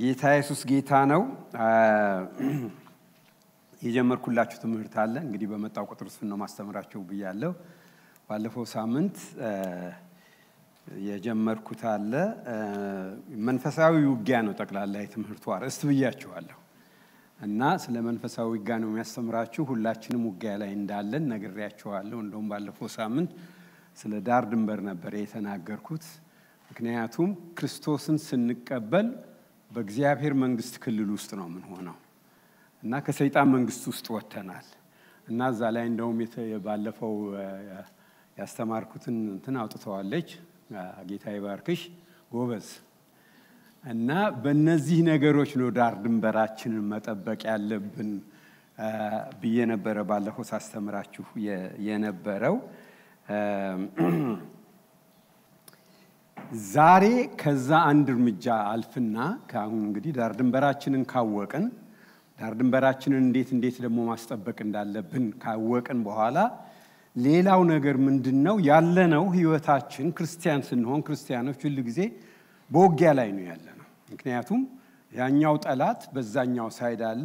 ጌታ ኢየሱስ ጌታ ነው። የጀመርኩላችሁ ትምህርት አለ እንግዲህ በመጣው ቁጥር እሱን ነው ማስተምራቸው ብያለሁ። ባለፈው ሳምንት የጀመርኩት አለ መንፈሳዊ ውጊያ ነው ጠቅላላ የትምህርቱ አርእስት ብያችኋለሁ። እና ስለ መንፈሳዊ ውጊያ ነው የሚያስተምራችሁ። ሁላችንም ውጊያ ላይ እንዳለን ነግሬያችኋለሁ። እንደውም ባለፈው ሳምንት ስለ ዳር ድንበር ነበር የተናገርኩት። ምክንያቱም ክርስቶስን ስንቀበል በእግዚአብሔር መንግስት ክልል ውስጥ ነው የምንሆነው እና ከሰይጣን መንግስት ውስጥ ወጥተናል እና እዛ ላይ እንደውም ባለፈው ያስተማርኩትን እንትን አውጥተዋለች። ጌታ ይባርክሽ ጎበዝ። እና በእነዚህ ነገሮች ነው ዳር ድንበራችንን መጠበቅ ያለብን ብዬ ነበረ ባለፈው ሳስተምራችሁ የነበረው። ዛሬ ከዛ አንድ እርምጃ አልፍና ከአሁን እንግዲህ ዳር ድንበራችንን ካወቅን ዳር ድንበራችንን እንዴት እንዴት ደግሞ ማስጠበቅ እንዳለብን ካወቅን በኋላ ሌላው ነገር ምንድን ነው ያለነው? ህይወታችን ክርስቲያን ስንሆን ክርስቲያኖች ሁል ጊዜ በውጊያ ላይ ነው ያለ ነው። ምክንያቱም ያኛው ጠላት በዛኛው ሳይድ አለ።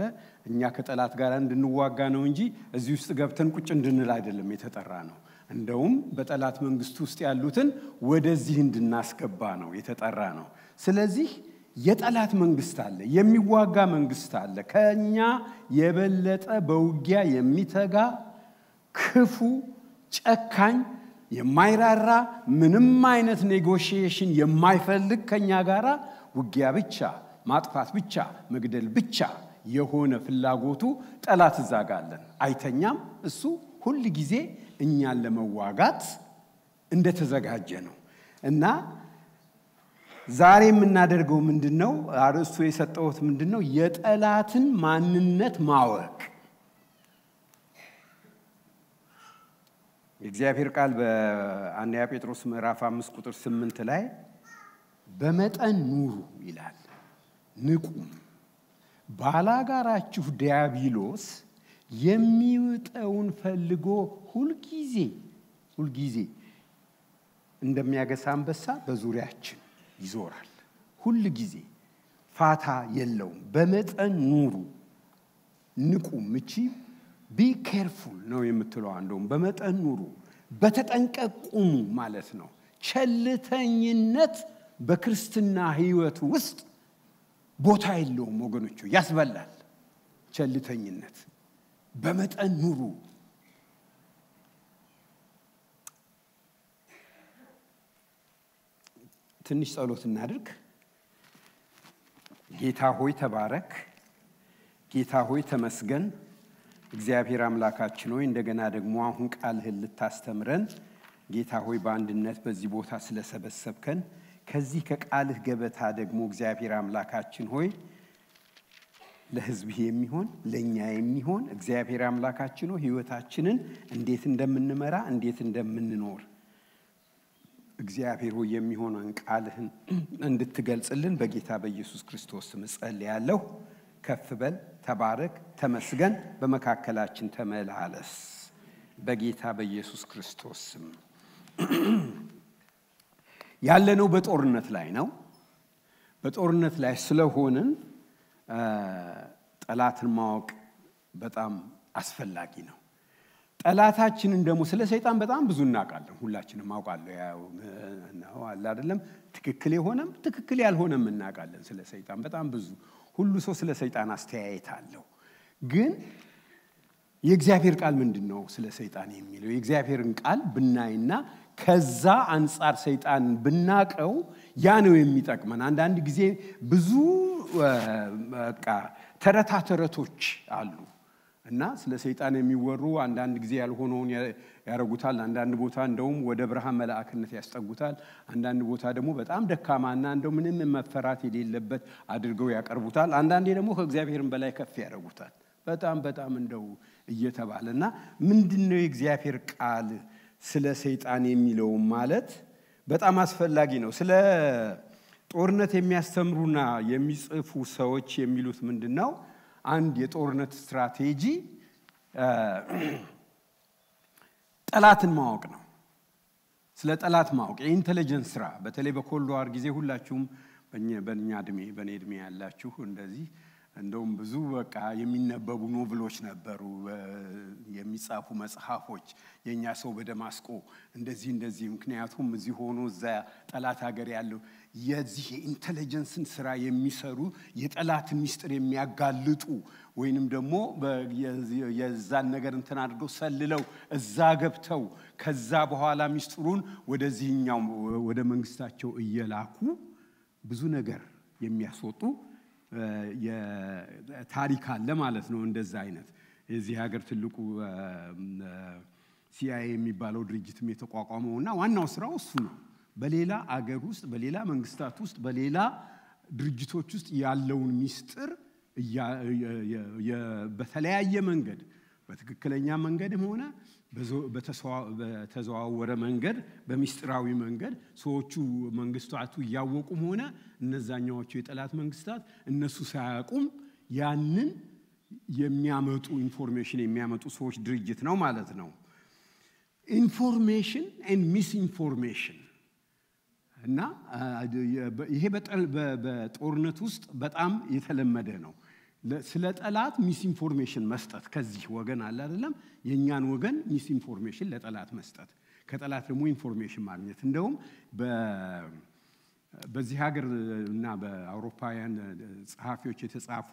እኛ ከጠላት ጋር እንድንዋጋ ነው እንጂ እዚህ ውስጥ ገብተን ቁጭ እንድንል አይደለም የተጠራ ነው። እንደውም በጠላት መንግስት ውስጥ ያሉትን ወደዚህ እንድናስገባ ነው የተጠራ ነው። ስለዚህ የጠላት መንግስት አለ፣ የሚዋጋ መንግስት አለ፣ ከኛ የበለጠ በውጊያ የሚተጋ ክፉ፣ ጨካኝ፣ የማይራራ ምንም አይነት ኔጎሽዬሽን የማይፈልግ ከኛ ጋር ውጊያ ብቻ፣ ማጥፋት ብቻ፣ መግደል ብቻ የሆነ ፍላጎቱ ጠላት እዛጋለን አይተኛም እሱ ሁል ጊዜ እኛን ለመዋጋት እንደተዘጋጀ ነው እና ዛሬ የምናደርገው ምንድን ነው? አርዕስቱ የሰጠሁት ምንድን ነው? የጠላትን ማንነት ማወቅ። የእግዚአብሔር ቃል በአንያ ጴጥሮስ ምዕራፍ አምስት ቁጥር ስምንት ላይ በመጠን ኑሩ ይላል። ንቁም፣ ባላጋራችሁ ዲያብሎስ የሚውጠውን ፈልጎ ሁልጊዜ ሁልጊዜ እንደሚያገሳ አንበሳ በዙሪያችን ይዞራል። ሁል ጊዜ ፋታ የለውም። በመጠን ኑሩ፣ ንቁ። ምቺ ቢ ኬርፉል ነው የምትለው እንደውም በመጠን ኑሩ፣ በተጠንቀቁሙ ማለት ነው። ቸልተኝነት በክርስትና ህይወት ውስጥ ቦታ የለውም ወገኖቹ፣ ያስበላል ቸልተኝነት በመጠን ኑሩ። ትንሽ ጸሎት እናድርግ። ጌታ ሆይ ተባረክ። ጌታ ሆይ ተመስገን። እግዚአብሔር አምላካችን ሆይ እንደገና ደግሞ አሁን ቃልህን ልታስተምረን ጌታ ሆይ በአንድነት በዚህ ቦታ ስለሰበሰብከን ከዚህ ከቃልህ ገበታ ደግሞ እግዚአብሔር አምላካችን ሆይ ለህዝብ የሚሆን ለእኛ የሚሆን እግዚአብሔር አምላካችን ነው። ህይወታችንን እንዴት እንደምንመራ እንዴት እንደምንኖር እግዚአብሔር ሆይ የሚሆነን ቃልህን እንድትገልጽልን በጌታ በኢየሱስ ክርስቶስ ስም ያለው ከፍ በል፣ ተባረክ፣ ተመስገን፣ በመካከላችን ተመላለስ በጌታ በኢየሱስ ክርስቶስ ስም። ያለነው በጦርነት ላይ ነው። በጦርነት ላይ ስለሆንን ጠላትን ማወቅ በጣም አስፈላጊ ነው። ጠላታችንን ደግሞ ስለ ሰይጣን በጣም ብዙ እናውቃለን፣ ሁላችንም አውቃለሁ። ያው ነው አለ አይደለም፣ ትክክል የሆነም ትክክል ያልሆነም እናውቃለን። ስለ ሰይጣን በጣም ብዙ ሁሉ ሰው ስለ ሰይጣን አስተያየት አለው። ግን የእግዚአብሔር ቃል ምንድን ነው ስለ ሰይጣን የሚለው? የእግዚአብሔርን ቃል ብናይና ከዛ አንጻር ሰይጣን ብናቀው ያ ነው የሚጠቅመን። አንዳንድ ጊዜ ብዙ በቃ ተረታ ተረቶች አሉ እና ስለ ሰይጣን የሚወሩ አንዳንድ ጊዜ ያልሆነውን ያደርጉታል። አንዳንድ ቦታ እንደውም ወደ ብርሃን መላእክነት ያስጠጉታል። አንዳንድ ቦታ ደግሞ በጣም ደካማና እንደው ምንም መፈራት የሌለበት አድርገው ያቀርቡታል። አንዳንዴ ደግሞ ከእግዚአብሔርን በላይ ከፍ ያደርጉታል። በጣም በጣም እንደው እየተባለ እና ምንድን ነው የእግዚአብሔር ቃል ስለ ሰይጣን የሚለውም ማለት በጣም አስፈላጊ ነው። ስለ ጦርነት የሚያስተምሩና የሚጽፉ ሰዎች የሚሉት ምንድን ነው? አንድ የጦርነት ስትራቴጂ ጠላትን ማወቅ ነው። ስለ ጠላት ማወቅ የኢንቴሊጀንስ ስራ፣ በተለይ በኮልድ ዋር ጊዜ ሁላችሁም በእኛ እድሜ በእኔ እድሜ ያላችሁ እንደዚህ እንደውም ብዙ በቃ የሚነበቡ ኖቭሎች ነበሩ፣ የሚጻፉ መጽሐፎች። የእኛ ሰው በደማስቆ እንደዚህ እንደዚህ፣ ምክንያቱም እዚህ ሆኖ እዛ ጠላት ሀገር ያለው የዚህ የኢንቴሊጀንስን ስራ የሚሰሩ የጠላት ሚስጥር የሚያጋልጡ ወይንም ደግሞ የዛን ነገር እንትን አድርገው ሰልለው እዛ ገብተው ከዛ በኋላ ሚስጥሩን ወደዚህኛው ወደ መንግስታቸው እየላኩ ብዙ ነገር የሚያስወጡ ታሪክ አለ ማለት ነው። እንደዛ አይነት የዚህ ሀገር ትልቁ ሲአይኤ የሚባለው ድርጅትም የተቋቋመው እና ዋናው ስራው እሱ ነው። በሌላ አገር ውስጥ በሌላ መንግስታት ውስጥ በሌላ ድርጅቶች ውስጥ ያለውን ሚስጥር በተለያየ መንገድ በትክክለኛ መንገድም ሆነ በተዘዋወረ መንገድ በሚስጥራዊ መንገድ ሰዎቹ መንግስታቱ እያወቁም ሆነ እነዛኛዎቹ የጠላት መንግስታት እነሱ ሳያቁም ያንን የሚያመጡ ኢንፎርሜሽን የሚያመጡ ሰዎች ድርጅት ነው ማለት ነው። ኢንፎርሜሽን ሚስ ሚስኢንፎርሜሽን እና ይሄ በጦርነት ውስጥ በጣም የተለመደ ነው። ስለ ጠላት ሚስኢንፎርሜሽን መስጠት ከዚህ ወገን አለ አይደለም የእኛን ወገን ሚስኢንፎርሜሽን ለጠላት መስጠት ከጠላት ደግሞ ኢንፎርሜሽን ማግኘት እንደውም በዚህ ሀገር እና በአውሮፓውያን ጸሐፊዎች የተጻፉ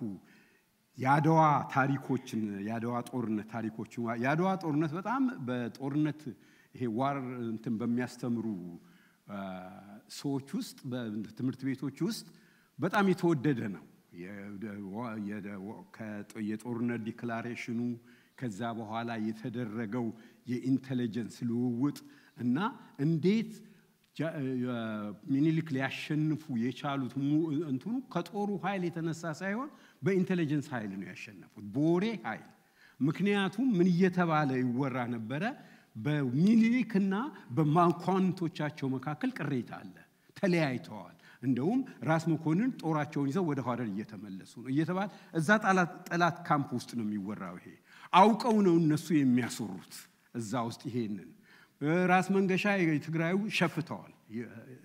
የአድዋ ታሪኮችን የአድዋ ጦርነት ታሪኮችን የአድዋ ጦርነት በጣም በጦርነት ይሄ ዋር እንትን በሚያስተምሩ ሰዎች ውስጥ በትምህርት ቤቶች ውስጥ በጣም የተወደደ ነው የጦርነት ዲክላሬሽኑ ከዛ በኋላ የተደረገው የኢንቴሊጀንስ ልውውጥ እና እንዴት ሚኒሊክ ሊያሸንፉ የቻሉት እንትኑ ከጦሩ ኃይል የተነሳ ሳይሆን በኢንቴሊጀንስ ኃይል ነው ያሸነፉት፣ በወሬ ኃይል። ምክንያቱም ምን እየተባለ ይወራ ነበረ? በሚኒሊክና በማኳንቶቻቸው መካከል ቅሬታ አለ፣ ተለያይተዋል። እንደውም ራስ መኮንን ጦራቸውን ይዘው ወደ ኋደር እየተመለሱ ነው እየተባለ እዛ ጠላት ካምፕ ውስጥ ነው የሚወራው። ይሄ አውቀው ነው እነሱ የሚያስሩት እዛ ውስጥ ይሄንን ራስ መንገሻ የትግራዩ ሸፍተዋል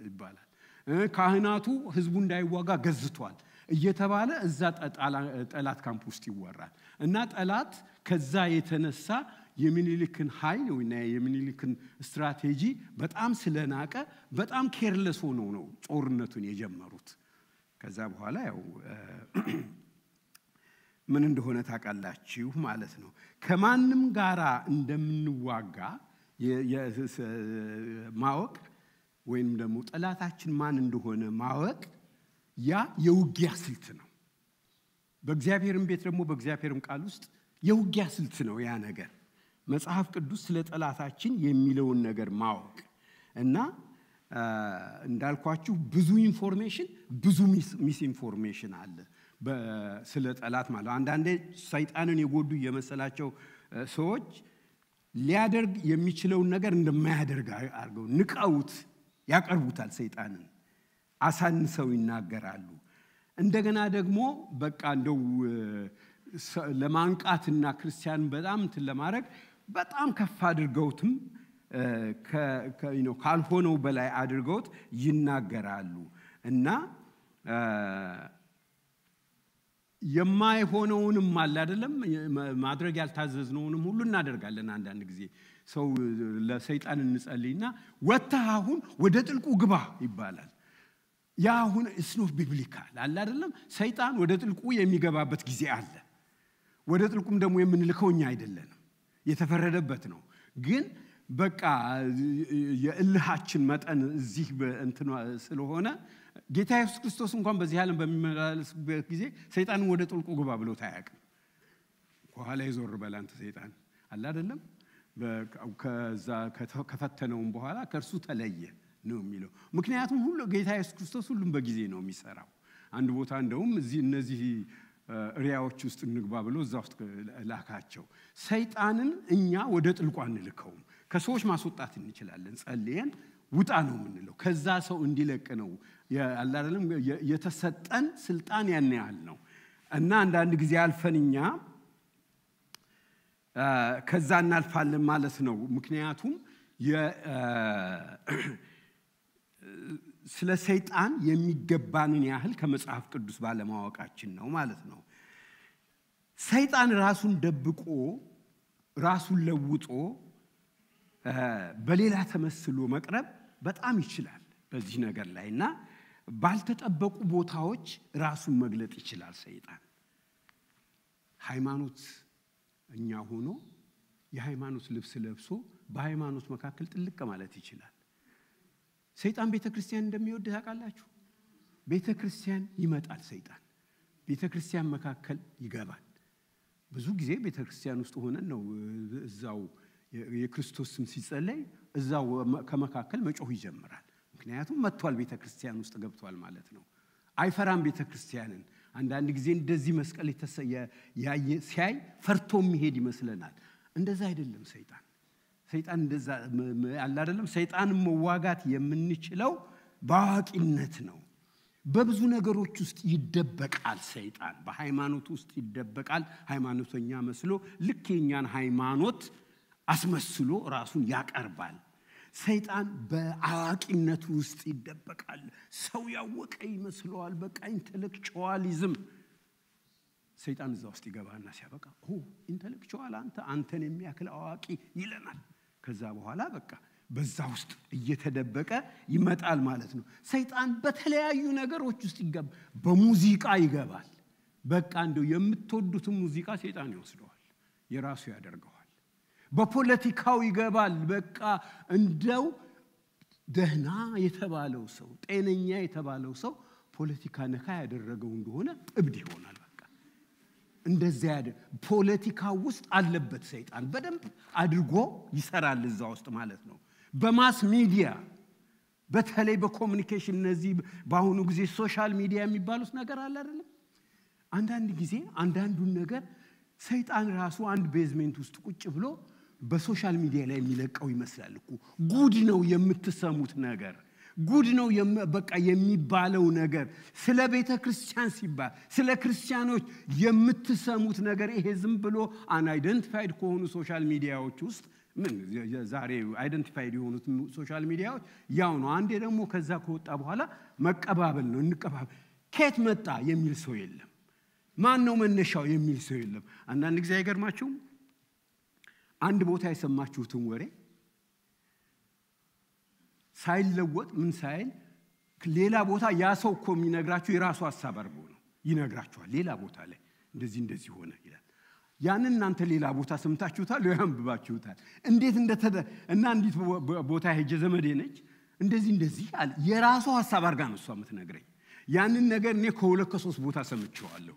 ይባላል። ካህናቱ ህዝቡ እንዳይዋጋ ገዝቷል እየተባለ እዛ ጠላት ካምፕ ውስጥ ይወራል እና ጠላት ከዛ የተነሳ የሚኒልክን ኃይል ወይና የሚኒልክን ስትራቴጂ በጣም ስለናቀ በጣም ኬርለስ ሆኖ ነው ጦርነቱን የጀመሩት። ከዛ በኋላ ያው ምን እንደሆነ ታውቃላችሁ ማለት ነው። ከማንም ጋራ እንደምንዋጋ ማወቅ ወይም ደግሞ ጠላታችን ማን እንደሆነ ማወቅ ያ የውጊያ ስልት ነው። በእግዚአብሔርም ቤት ደግሞ በእግዚአብሔርም ቃል ውስጥ የውጊያ ስልት ነው ያ ነገር መጽሐፍ ቅዱስ ስለ ጠላታችን የሚለውን ነገር ማወቅ እና እንዳልኳችሁ ብዙ ኢንፎርሜሽን ብዙ ሚስ ኢንፎርሜሽን አለ ስለ ጠላት ማለት አንዳንዴ ሰይጣንን የጎዱ የመሰላቸው ሰዎች ሊያደርግ የሚችለውን ነገር እንደማያደርግ አርገው ንቀውት ያቀርቡታል ሰይጣንን አሳንሰው ይናገራሉ እንደገና ደግሞ በቃ እንደው ለማንቃትና ክርስቲያን በጣም እንትን ለማድረግ በጣም ከፍ አድርገውትም ካልሆነው በላይ አድርገውት ይናገራሉ እና የማይሆነውንም አለ አይደለም ማድረግ ያልታዘዝነውንም ሁሉ እናደርጋለን አንዳንድ ጊዜ ሰው ለሰይጣን እንጸልይና ወጥተህ አሁን ወደ ጥልቁ ግባ ይባላል ያ አሁን እስኖፍ ቢብሊካል አለ አይደለም ሰይጣን ወደ ጥልቁ የሚገባበት ጊዜ አለ ወደ ጥልቁም ደግሞ የምንልከው እኛ አይደለንም የተፈረደበት ነው። ግን በቃ የእልሃችን መጠን እዚህ እንትኗ ስለሆነ ጌታ የሱስ ክርስቶስ እንኳን በዚህ ዓለም በሚመላለስበት ጊዜ ሰይጣንን ወደ ጥልቁ ግባ ብሎ ታያቅም። ከኋላ የዞር በላንተ ሰይጣን አለ አደለም ከዛ ከፈተነውም በኋላ ከእርሱ ተለየ ነው የሚለው። ምክንያቱም ሁሉ ጌታ የሱስ ክርስቶስ ሁሉም በጊዜ ነው የሚሰራው። አንድ ቦታ እንደውም እነዚህ ሪያዎች ውስጥ እንግባ ብሎ እዛ ውስጥ ላካቸው። ሰይጣንን እኛ ወደ ጥልቁ አንልከውም። ከሰዎች ማስወጣት እንችላለን። ጸልየን ውጣ ነው የምንለው። ከዛ ሰው እንዲለቅ ነው አላለም። የተሰጠን ስልጣን ያን ያህል ነው እና አንዳንድ ጊዜ አልፈን እኛ ከዛ እናልፋለን ማለት ነው። ምክንያቱም ስለ ሰይጣን የሚገባንን ያህል ከመጽሐፍ ቅዱስ ባለማወቃችን ነው ማለት ነው። ሰይጣን ራሱን ደብቆ ራሱን ለውጦ በሌላ ተመስሎ መቅረብ በጣም ይችላል በዚህ ነገር ላይ እና ባልተጠበቁ ቦታዎች ራሱን መግለጥ ይችላል ሰይጣን። ሃይማኖት እኛ ሆኖ የሃይማኖት ልብስ ለብሶ በሃይማኖት መካከል ጥልቅ ማለት ይችላል። ሰይጣን ቤተ ክርስቲያን እንደሚወድ ታውቃላችሁ። ቤተ ክርስቲያን ይመጣል ሰይጣን ቤተ ክርስቲያን መካከል ይገባል። ብዙ ጊዜ ቤተ ክርስቲያን ውስጥ ሆነን ነው እዛው የክርስቶስ ስም ሲጸለይ እዛው ከመካከል መጮህ ይጀምራል። ምክንያቱም መጥቷል፣ ቤተ ክርስቲያን ውስጥ ገብቷል ማለት ነው። አይፈራም ቤተ ክርስቲያንን። አንዳንድ ጊዜ እንደዚህ መስቀል ሲያይ ፈርቶ የሚሄድ ይመስለናል። እንደዛ አይደለም ሰይጣን ሰይጣን እንደዛ አለ አይደለም። ሰይጣንን መዋጋት የምንችለው በአዋቂነት ነው። በብዙ ነገሮች ውስጥ ይደበቃል። ሰይጣን በሃይማኖት ውስጥ ይደበቃል። ሃይማኖተኛ መስሎ ልክ የኛን ሃይማኖት አስመስሎ ራሱን ያቀርባል። ሰይጣን በአዋቂነት ውስጥ ይደበቃል። ሰው ያወቀ ይመስለዋል። በቃ ኢንተሌክቸዋሊዝም ሰይጣን እዛ ውስጥ ይገባና ሲያበቃ ኢንተሌክቸዋል አንተ አንተን የሚያክል አዋቂ ይለናል። ከዛ በኋላ በቃ በዛ ውስጥ እየተደበቀ ይመጣል ማለት ነው። ሰይጣን በተለያዩ ነገሮች ውስጥ ይገባ፣ በሙዚቃ ይገባል። በቃ እንደው የምትወዱትን ሙዚቃ ሰይጣን ይወስደዋል፣ የራሱ ያደርገዋል። በፖለቲካው ይገባል። በቃ እንደው ደህና የተባለው ሰው ጤነኛ የተባለው ሰው ፖለቲካ ነካ ያደረገው እንደሆነ እብድ ይሆናል። በቃ እንደዚያ ያደ ፖለቲካ ውስጥ አለበት ሰይጣን በደንብ አድርጎ ይሰራል እዛ ውስጥ ማለት ነው። በማስ ሚዲያ በተለይ በኮሚኒኬሽን እነዚህ በአሁኑ ጊዜ ሶሻል ሚዲያ የሚባሉት ነገር አለ አይደለም። አንዳንድ ጊዜ አንዳንዱን ነገር ሰይጣን ራሱ አንድ ቤዝሜንት ውስጥ ቁጭ ብሎ በሶሻል ሚዲያ ላይ የሚለቀው ይመስላል እኮ። ጉድ ነው የምትሰሙት ነገር፣ ጉድ ነው በቃ የሚባለው ነገር፣ ስለ ቤተ ክርስቲያን ሲባል ስለ ክርስቲያኖች የምትሰሙት ነገር ይሄ ዝም ብሎ አንአይደንቲፋይድ ከሆኑ ሶሻል ሚዲያዎች ውስጥ ምን ዛሬ አይደንቲፋይድ የሆኑት ሶሻል ሚዲያዎች ያው ነው። አንዴ ደግሞ ከዛ ከወጣ በኋላ መቀባበል ነው እንቀባበል። ከየት መጣ የሚል ሰው የለም። ማን ነው መነሻው የሚል ሰው የለም። አንዳንድ ጊዜ አይገርማችሁም? አንድ ቦታ የሰማችሁትን ወሬ ሳይለወጥ ምን ሳይል ሌላ ቦታ ያ ሰው እኮ የሚነግራችሁ የራሱ ሀሳብ ነው ይነግራችኋል። ሌላ ቦታ ላይ እንደዚህ እንደዚህ ሆነ ይላል። ያንን እናንተ ሌላ ቦታ ሰምታችሁታል ወይ አንብባችሁታል? እንዴት እንደተደ እና እንዲት ቦታ ሄጀ ዘመዴ ነች እንደዚህ እንደዚህ አለ። የራሱ ሀሳብ አርጋ ነው እሷ የምትነግረኝ። ያንን ነገር እኔ ከሁለት ከሶስት ቦታ ሰምቸዋለሁ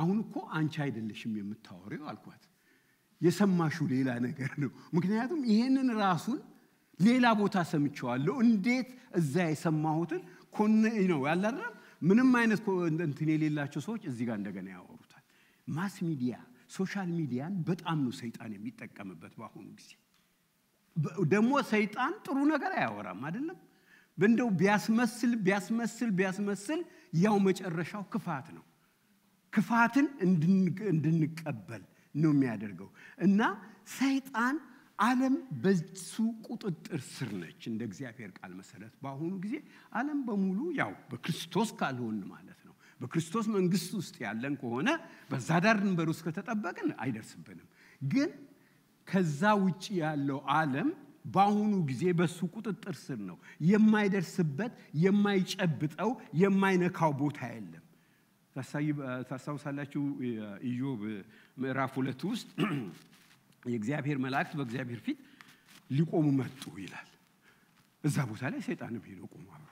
አሁን እኮ አንቺ አይደለሽም የምታወሪው አልኳት። የሰማሹ ሌላ ነገር ነው። ምክንያቱም ይሄንን ራሱን ሌላ ቦታ ሰምቸዋለሁ እንዴት እዛ የሰማሁትን ኮን ነው ያላረም ምንም አይነት እንትን የሌላቸው ሰዎች እዚህ ጋር እንደገና ያወሩታል። ማስ ሚዲያ ሶሻል ሚዲያን በጣም ነው ሰይጣን የሚጠቀምበት በአሁኑ ጊዜ። ደግሞ ሰይጣን ጥሩ ነገር አያወራም አይደለም። እንደው ቢያስመስል ቢያስመስል ቢያስመስል ያው መጨረሻው ክፋት ነው። ክፋትን እንድንቀበል ነው የሚያደርገው እና ሰይጣን አለም በሱ ቁጥጥር ስር ነች። እንደ እግዚአብሔር ቃል መሰረት በአሁኑ ጊዜ አለም በሙሉ ያው በክርስቶስ ካልሆን ማለት በክርስቶስ መንግስት ውስጥ ያለን ከሆነ በዛ ዳር ድንበር ውስጥ ከተጠበቅን አይደርስብንም። ግን ከዛ ውጭ ያለው ዓለም በአሁኑ ጊዜ በሱ ቁጥጥር ስር ነው። የማይደርስበት፣ የማይጨብጠው፣ የማይነካው ቦታ የለም። ታስታውሳላችሁ ኢዮብ ምዕራፍ ሁለት ውስጥ የእግዚአብሔር መላእክት በእግዚአብሔር ፊት ሊቆሙ መጡ ይላል። እዛ ቦታ ላይ ሰይጣንም ሄዶ ቆሞ አብሮ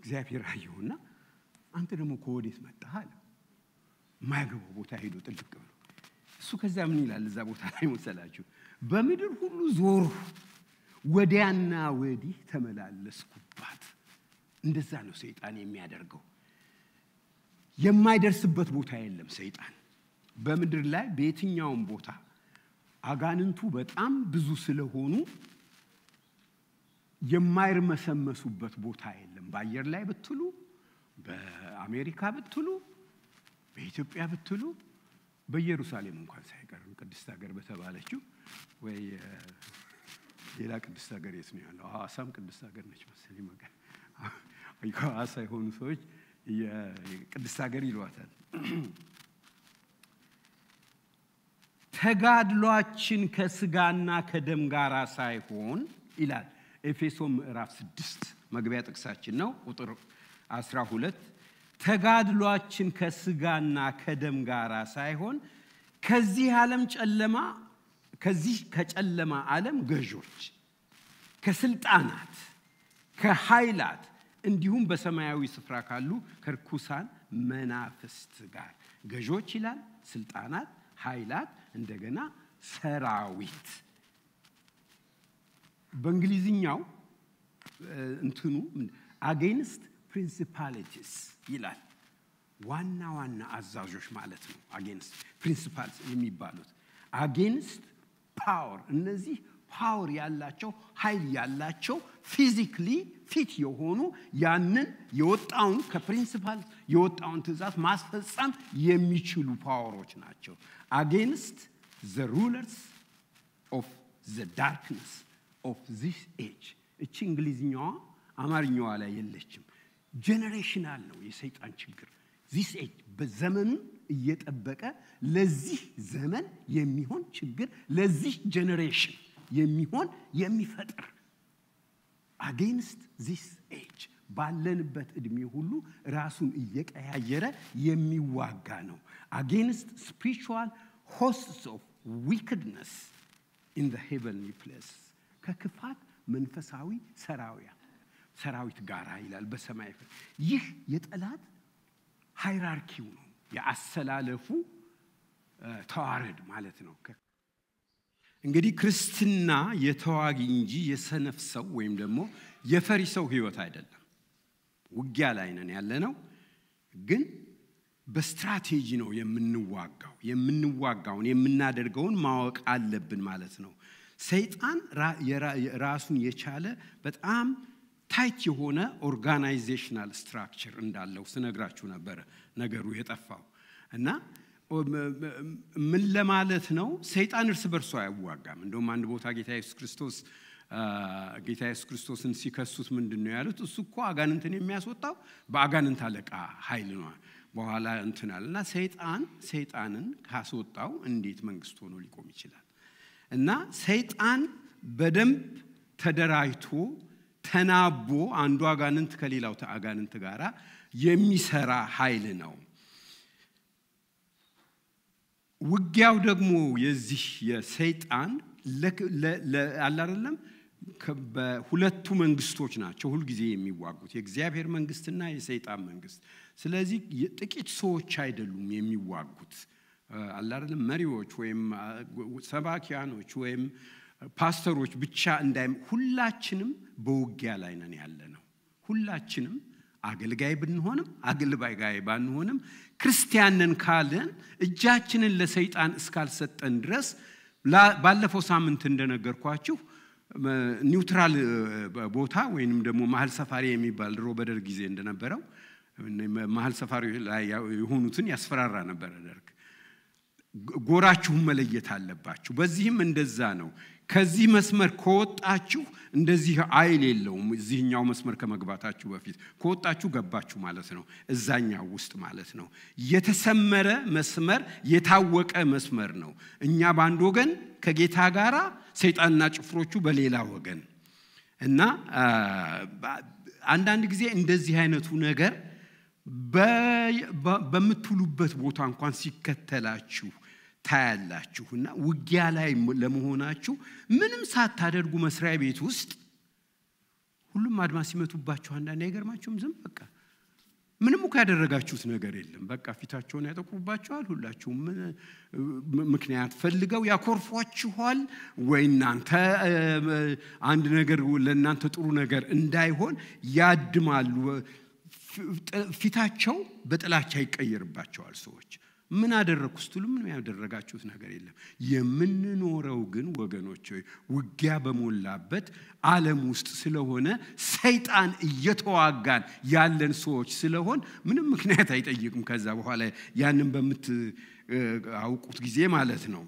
እግዚአብሔር አየውና አንተ ደግሞ ከወዴት መጣህ አለ። የማያገባው ቦታ ሄዶ ጥልቅ ብሎ እሱ ከዛ ምን ይላል እዛ ቦታ ላይ መሰላችሁ? በምድር ሁሉ ዞር ወዲያና ወዲህ ተመላለስኩባት። እንደዛ ነው ሰይጣን የሚያደርገው። የማይደርስበት ቦታ የለም ሰይጣን በምድር ላይ በየትኛውም ቦታ አጋንንቱ በጣም ብዙ ስለሆኑ የማይርመሰመሱበት ቦታ የለም። በአየር ላይ ብትሉ በአሜሪካ ብትሉ፣ በኢትዮጵያ ብትሉ፣ በኢየሩሳሌም እንኳን ሳይቀርም ቅድስት ሀገር በተባለችው ወይ ሌላ ቅድስት ሀገር የት ነው ያለው? ሐዋሳም ቅድስት ሀገር ነች መሰለኝ። ሐዋሳ የሆኑ ሰዎች ቅድስት ሀገር ይሏታል። ተጋድሏችን ከስጋና ከደም ጋር ሳይሆን ይላል ኤፌሶ ምዕራፍ ስድስት መግቢያ ጥቅሳችን ነው ቁጥር 12 ተጋድሏችን ከስጋና ከደም ጋር ሳይሆን ከዚህ ዓለም ጨለማ ከዚህ ከጨለማ ዓለም ገዦች ከስልጣናት ከኃይላት እንዲሁም በሰማያዊ ስፍራ ካሉ ከርኩሳን መናፍስት ጋር ገዦች ይላል ስልጣናት ኃይላት እንደገና ሰራዊት በእንግሊዝኛው እንትኑ አጌንስት ፕሪንሲፓሊቲስ ይላል። ዋና ዋና አዛዦች ማለት ነው። አጌንስት ፕሪንሲፓልስ የሚባሉት አጌንስት ፓወር፣ እነዚህ ፓወር ያላቸው ኃይል ያላቸው ፊዚክሊ ፊት የሆኑ ያንን የወጣውን ከፕሪንሲፓል የወጣውን ትእዛዝ ማስፈጸም የሚችሉ ፓወሮች ናቸው። አጌንስት ዘ ሩለርስ ኦፍ ዘ ዳርክነስ ኦፍ ዚስ ኤጅ። እቺ እንግሊዝኛዋ አማርኛዋ ላይ የለችም። ጄኔሬሽናል ነው የሰይጣን ችግር። ዚስ ኤጅ እየጠበቀ ለዚህ ዘመን የሚሆን ችግር ለዚህ ጄኔሬሽን የሚሆን የሚፈጥር አጌንስት ዚስ ኤጅ ባለንበት እድሜ ሁሉ ራሱን እየቀያየረ የሚዋጋ ነው። አጌንስት ስፒሪል ሆስትስ ኦፍ ዊክድነስ ኢን ሄቨንሊ ፕሌስ ከክፋት መንፈሳዊ ሰራዊያ ሰራዊት ጋራ ይላል በሰማይ ይህ የጠላት ሃይራርኪው ነው የአሰላለፉ ተዋረድ ማለት ነው እንግዲህ ክርስትና የተዋጊ እንጂ የሰነፍ ሰው ወይም ደግሞ የፈሪ ሰው ህይወት አይደለም ውጊያ ላይ ነን ያለ ነው ግን በስትራቴጂ ነው የምንዋጋው የምንዋጋውን የምናደርገውን ማወቅ አለብን ማለት ነው ሰይጣን ራሱን የቻለ በጣም ታይት የሆነ ኦርጋናይዜሽናል ስትራክቸር እንዳለው ስነግራችሁ ነበረ ነገሩ የጠፋው እና ምን ለማለት ነው ሰይጣን እርስ በርሶ አያዋጋም እንደውም አንድ ቦታ ጌታ ኢየሱስ ክርስቶስ ጌታ ኢየሱስ ክርስቶስን ሲከሱት ምንድን ነው ያሉት እሱ እኮ አጋንንትን የሚያስወጣው በአጋንንት አለቃ ሀይል ነ በኋላ እንትናል እና ሰይጣን ሰይጣንን ካስወጣው እንዴት መንግስት ሆኖ ሊቆም ይችላል እና ሰይጣን በደንብ ተደራጅቶ ተናቦ አንዱ አጋንንት ከሌላው አጋንንት ጋር የሚሰራ ኃይል ነው። ውጊያው ደግሞ የዚህ የሰይጣን አላደለም በሁለቱ መንግስቶች ናቸው ሁልጊዜ የሚዋጉት የእግዚአብሔር መንግስትና የሰይጣን መንግስት። ስለዚህ ጥቂት ሰዎች አይደሉም የሚዋጉት አላደለም መሪዎች ወይም ሰባኪያኖች ወይም ፓስተሮች ብቻ እንዳይም ሁላችንም በውጊያ ላይ ነን ያለ ነው። ሁላችንም አገልጋይ ብንሆንም አገልጋይ ባንሆንም ክርስቲያንን ካለን እጃችንን ለሰይጣን እስካልሰጠን ድረስ ባለፈው ሳምንት እንደነገርኳችሁ ኒውትራል ቦታ ወይንም ደግሞ መሀል ሰፋሪ የሚባል ድሮ በደርግ ጊዜ እንደነበረው መሀል ሰፋሪ ላይ የሆኑትን ያስፈራራ ነበረ ደርግ። ጎራችሁን መለየት አለባችሁ። በዚህም እንደዛ ነው። ከዚህ መስመር ከወጣችሁ እንደዚህ አይል የለውም። እዚህኛው መስመር ከመግባታችሁ በፊት ከወጣችሁ ገባችሁ ማለት ነው፣ እዛኛው ውስጥ ማለት ነው። የተሰመረ መስመር የታወቀ መስመር ነው። እኛ በአንድ ወገን ከጌታ ጋር ሰይጣንና ጭፍሮቹ በሌላ ወገን እና አንዳንድ ጊዜ እንደዚህ አይነቱ ነገር በምትውሉበት ቦታ እንኳን ሲከተላችሁ ታያላችሁና ውጊያ ላይ ለመሆናችሁ ምንም ሳታደርጉ መስሪያ ቤት ውስጥ ሁሉም አድማ ሲመቱባችሁ አንዳንድ አይገርማችሁም? ዝም በቃ ምንም እኮ ያደረጋችሁት ነገር የለም። በቃ ፊታቸውን ያጠቁባችኋል። ሁላችሁም ምክንያት ፈልገው ያኮርፏችኋል። ወይ እናንተ አንድ ነገር ለእናንተ ጥሩ ነገር እንዳይሆን ያድማሉ። ፊታቸው በጥላቻ ይቀየርባቸዋል ሰዎች ምን አደረግኩ ስትሉ ምንም ያደረጋችሁት ነገር የለም። የምንኖረው ግን ወገኖች ውጊያ በሞላበት ዓለም ውስጥ ስለሆነ ሰይጣን እየተዋጋን ያለን ሰዎች ስለሆን ምንም ምክንያት አይጠይቅም። ከዛ በኋላ ያንን አውቁት ጊዜ ማለት ነው።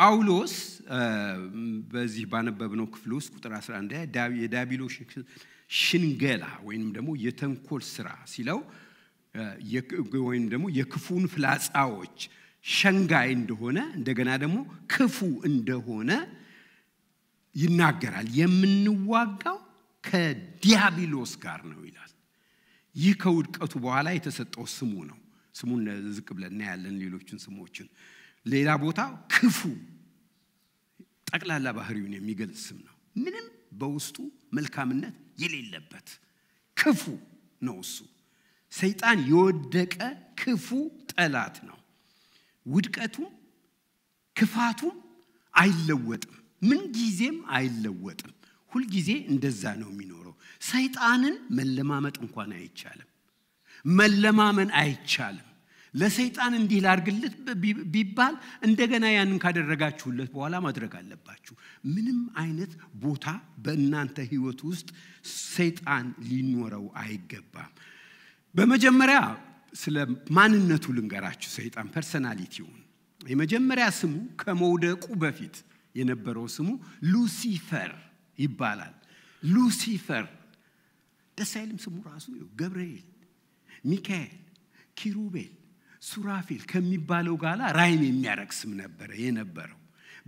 ጳውሎስ በዚህ ባነበብነው ክፍል ውስጥ ቁጥር 11 የዳቢሎ ሽንገላ ወይንም ደግሞ የተንኮል ስራ ሲለው ወይም ደግሞ የክፉን ፍላጻዎች ሸንጋይ እንደሆነ እንደገና ደግሞ ክፉ እንደሆነ ይናገራል። የምንዋጋው ከዲያብሎስ ጋር ነው ይላል። ይህ ከውድቀቱ በኋላ የተሰጠው ስሙ ነው። ስሙን ዝቅ ብለን እናያለን ሌሎችን ስሞችን ሌላ ቦታ ክፉ ጠቅላላ ባህሪውን የሚገልጽ ስም ነው። ምንም በውስጡ መልካምነት የሌለበት ክፉ ነው። እሱ ሰይጣን የወደቀ ክፉ ጠላት ነው። ውድቀቱም ክፋቱም አይለወጥም፣ ምን ጊዜም አይለወጥም። ሁልጊዜ እንደዛ ነው የሚኖረው። ሰይጣንን መለማመጥ እንኳን አይቻልም፣ መለማመን አይቻልም። ለሰይጣን እንዲህ ላርግልት ቢባል እንደገና ያንን ካደረጋችሁለት በኋላ ማድረግ አለባችሁ። ምንም አይነት ቦታ በእናንተ ህይወት ውስጥ ሰይጣን ሊኖረው አይገባም። በመጀመሪያ ስለ ማንነቱ ልንገራችሁ። ሰይጣን ፐርሰናሊቲውን የመጀመሪያ ስሙ ከመውደቁ በፊት የነበረው ስሙ ሉሲፈር ይባላል። ሉሲፈር ደስ አይልም ስሙ ራሱ ገብርኤል፣ ሚካኤል፣ ኪሩቤል ሱራፊል ከሚባለው ጋር ራይም የሚያደረግ ስም ነበረ የነበረው